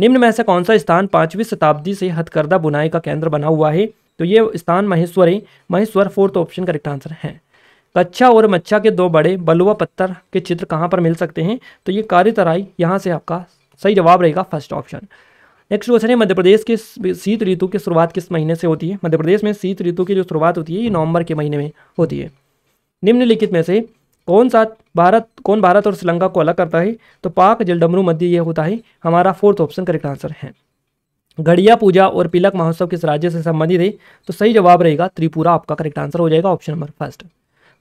निम्न में से कौन सा स्थान पाँचवीं शताब्दी से हथकरदा बुनाई का केंद्र बना हुआ है तो ये स्थान महेश्वर है Maheshwar fourth option correct answer है कच्छा और मच्छा के दो बड़े बलुआ पत्थर के चित्र कहाँ पर मिल सकते हैं तो ये कार्य तराई यहाँ से आपका सही जवाब रहेगा फर्स्ट ऑप्शन नेक्स्ट क्वेश्चन है मध्य प्रदेश के शीत ऋतु की शुरुआत किस महीने से होती है मध्य प्रदेश में शीत ऋतु की जो शुरुआत होती है ये नवंबर के महीने में होती है निम्नलिखित में से कौन सा भारत कौन भारत और श्रीलंका को अलग करता है तो पाक जलडमरू मध्य ये होता है हमारा फोर्थ ऑप्शन करेक्ट आंसर है घड़िया पूजा और पिलक महोत्सव किस राज्य से संबंधित है तो सही जवाब रहेगा त्रिपुरा आपका करेक्ट आंसर हो जाएगा ऑप्शन नंबर फर्स्ट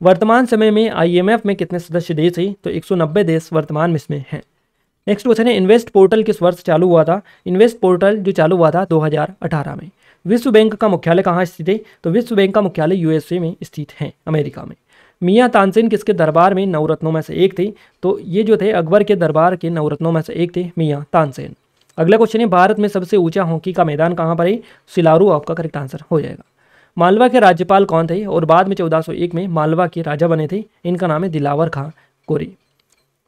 वर्तमान समय में आईएमएफ में कितने सदस्य देश हैं तो 190 देश वर्तमान में इसमें हैं नेक्स्ट क्वेश्चन है इन्वेस्ट पोर्टल किस वर्ष चालू हुआ था इन्वेस्ट पोर्टल जो चालू हुआ था 2018 में विश्व बैंक का मुख्यालय कहाँ स्थित है तो विश्व बैंक का मुख्यालय यूएसए में स्थित है अमेरिका में मियाँ तानसेन किसके दरबार में नवरत्नों में से एक थे तो ये जो थे अकबर के दरबार के नवरत्नों में से एक थे मियाँ तानसेन अगला क्वेश्चन है भारत में सबसे ऊंचा हॉकी का मैदान कहाँ पर है सिलारू आपका करेक्ट आंसर हो जाएगा मालवा के राज्यपाल कौन थे और बाद में 1401 में मालवा के राजा बने थे इनका नाम है दिलावर खां कोरी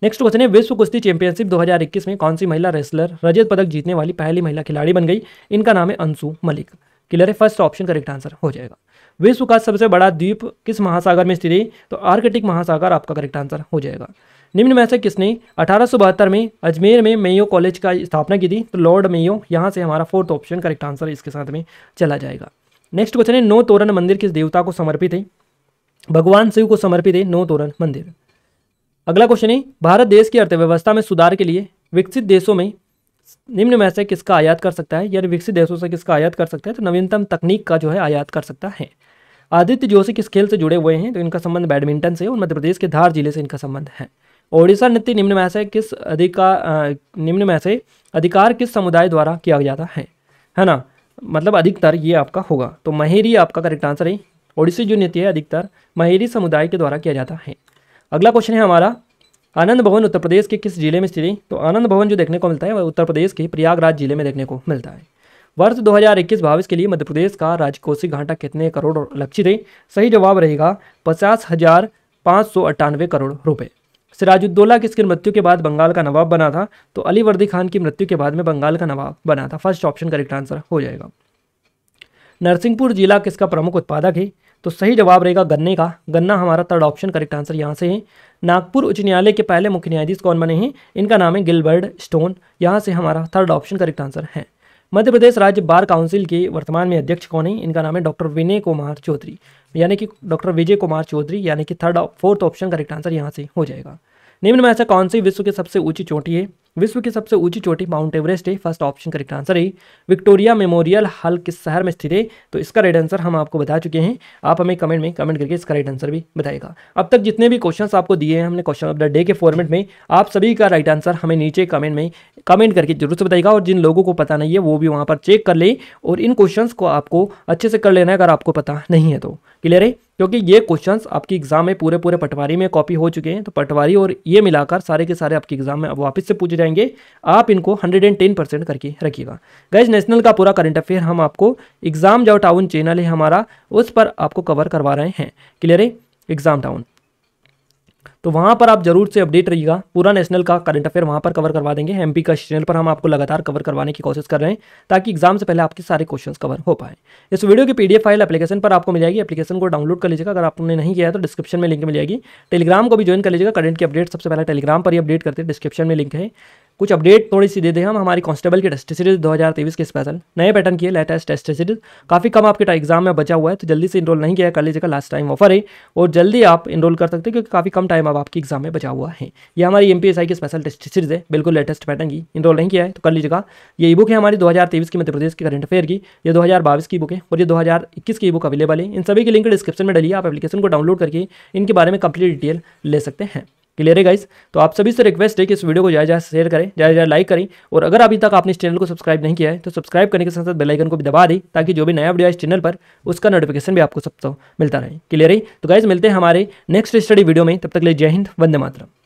नेक्स्ट क्वेश्चन है विश्व कुश्ती चैंपियनशिप 2021 में कौन सी महिला रेसलर रजत पदक जीतने वाली पहली महिला खिलाड़ी बन गई इनका नाम है अंशु मलिक क्लियर है फर्स्ट ऑप्शन करेक्ट आंसर हो जाएगा विश्व का सबसे बड़ा द्वीप किस महासागर में स्थित है तो आर्कटिक महासागर आपका करेक्ट आंसर हो जाएगा निम्न में से किसने अठारह में अजमेर में मेयो कॉलेज का स्थापना की थी तो लॉर्ड मेयो यहाँ से हमारा फोर्थ ऑप्शन करेक्ट आंसर इसके साथ में चला जाएगा नेक्स्ट क्वेश्चन है नौ तोरण मंदिर किस देवता को समर्पित है भगवान शिव को समर्पित है नौ तोरण मंदिर अगला क्वेश्चन है भारत देश की अर्थव्यवस्था में सुधार के लिए विकसित देशों में निम्न में से किसका आयात कर सकता है या विकसित देशों से किसका आयात कर सकता है तो नवीनतम तकनीक का जो है आयात कर सकता है आदित्य जोशी किस खेल से जुड़े हुए हैं तो इनका संबंध बैडमिंटन से और मध्य प्रदेश के धार जिले से इनका संबंध है ओडिशा नृत्य निम्न में से किस अधिकार निम्न में से अधिकार किस समुदाय द्वारा किया जाता है है ना मतलब अधिकतर ये आपका होगा तो महेरी आपका करेक्ट आंसर है ओडिशी जो नृत्य है अधिकतर महेरी समुदाय के द्वारा किया जाता है अगला क्वेश्चन है हमारा आनंद भवन उत्तर प्रदेश के किस जिले में स्थित है तो आनंद भवन जो देखने को मिलता है वह उत्तर प्रदेश के प्रयागराज जिले में देखने को मिलता है वर्ष 2021 हज़ार के लिए मध्य प्रदेश का राजकोषीय घाटा कितने करोड़ लक्षित है सही जवाब रहेगा पचास हजार पाँच सौ अट्ठानवे करोड़ रुपए सिराजुद्दौला किसकी मृत्यु के बाद बंगाल का नवाब बना था तो अली वर्दी खान की मृत्यु के बाद में बंगाल का नवाब बना था फर्स्ट ऑप्शन करेक्ट आंसर हो जाएगा नरसिंहपुर जिला किसका प्रमुख उत्पादक है तो सही जवाब रहेगा गन्ने का गन्ना हमारा थर्ड ऑप्शन करेक्ट आंसर यहाँ से है नागपुर उच्च न्यायालय के पहले मुख्य न्यायाधीश कौन बने हैं इनका नाम है गिलबर्ड स्टोन यहाँ से हमारा थर्ड ऑप्शन करेक्ट आंसर है मध्य प्रदेश राज्य बार काउंसिल के वर्तमान में अध्यक्ष कौन है इनका नाम है डॉक्टर विनय कुमार चौधरी यानी कि डॉक्टर विजय कुमार चौधरी यानी कि third fourth option correct answer यहाँ से हो जाएगा निम्न में ऐसा कौन सी विश्व की सबसे ऊंची चोटी है विश्व की सबसे ऊंची चोटी माउंट एवरेस्ट है फर्स्ट ऑप्शन करेक्ट आंसर है विक्टोरिया मेमोरियल हल किस शहर में स्थित है तो इसका राइट आंसर हम आपको बता चुके हैं आप हमें कमेंट में कमेंट करके इसका राइट आंसर भी बताएगा अब तक जितने भी क्वेश्चन आपको दिए हैं हमने क्वेश्चन ऑफ द डे के फॉर्मेट में आप सभी का राइट आंसर हमें नीचे कमेंट में कमेंट करके जरूर से बताएगा और जिन लोगों को पता नहीं है वो भी वहाँ पर चेक कर ले और इन क्वेश्चन को आपको अच्छे से कर लेना है अगर आपको पता नहीं है तो क्लियर है क्योंकि ये क्वेश्चंस आपकी एग्जाम में पूरे पूरे पटवारी में कॉपी हो चुके हैं तो पटवारी और ये मिलाकर सारे के सारे आपके एग्जाम में वापस से पूछे जाएंगे आप इनको 110 परसेंट करके रखिएगा गैज नेशनल का पूरा करंट अफेयर हम आपको एग्ज़ाम जाओ टाउन चैनल है हमारा उस पर आपको कवर करवा रहे हैं क्लियर है एग्ज़ाम टाउन तो वहाँ पर आप जरूर से अपडेट रहिएगा पूरा नेशनल का करंट अफेयर वहाँ पर कवर करवा देंगे एमपी का चैनल पर हम आपको लगातार कवर करवाने की कोशिश कर रहे हैं ताकि एग्जाम से पहले आपके सारे क्वेश्चन कवर हो पाए इस वीडियो की पीडीएफ फाइल एप्लीकेशन पर आपको मिल जाएगी एप्लीकेशन को डाउनलोड कर लीजिएगा अगर आपने नहीं किया है तो डिस्क्रिप्शन में लिंक मिल जाएगी टेलीग्राम को भी ज्वाइन कर लीजिएगा करंट की अपडेट सबसे पहले टेलीग्राम पर ही अपडेट करते हैं डिस्क्रिप्शन में लिंक है कुछ अपडेट थोड़ी सी दे दें हम हमारी कॉन्स्टेबल की टेस्ट सीरीज 2023 के स्पेशल नए पैटर्न की है लेटेस्ट टेस्ट सीरीज काफ़ी कम आपके एग्जाम में बचा हुआ है तो जल्दी से इनरोल नहीं किया कर लीजिएगा लास्ट टाइम ऑफर है और जल्दी आप इनरोल कर सकते हैं क्योंकि काफ़ी कम टाइम अब आपके एग्जाम में बचा हुआ है ये हमारी एम की स्पेशल टेस्ट सीरीज है बिल्कुल लेटेस्ट पैटर्न की इनरोल नहीं किया है तो कर लीजिएगा ये ई बुक है हमारी दो की मध्य प्रदेश की करंट अफेयर की ये दो की बुक है और ये दो की ई बुक अवेलेबल है इन सभी की लिंक डिस्क्रिप्शन में डलिए आप एप्लीकेशन को डाउनलोड करके इनके बारे में कंप्लीट डिटेल ले सकते हैं क्लियर है गाइस तो आप सभी से रिक्वेस्ट है कि इस वीडियो को ज़्यादा ज़्यादा शेयर करें ज़्यादा ज़्यादा लाइक करें और अगर अभी तक आपने इस चैनल को सब्सक्राइब नहीं किया है तो सब्सक्राइब करने के साथ साथ बेलाइकन को भी दबा दें ताकि जो भी नया वीडियो है इस चैनल पर उसका नोटिफिकेशन भी आपको सबको तो मिलता रहे क्लियर है तो गाइज मिलते हैं हमारे नेक्स्ट स्टडी वीडियो में तब तक ले जय हिंद वंदे मातरम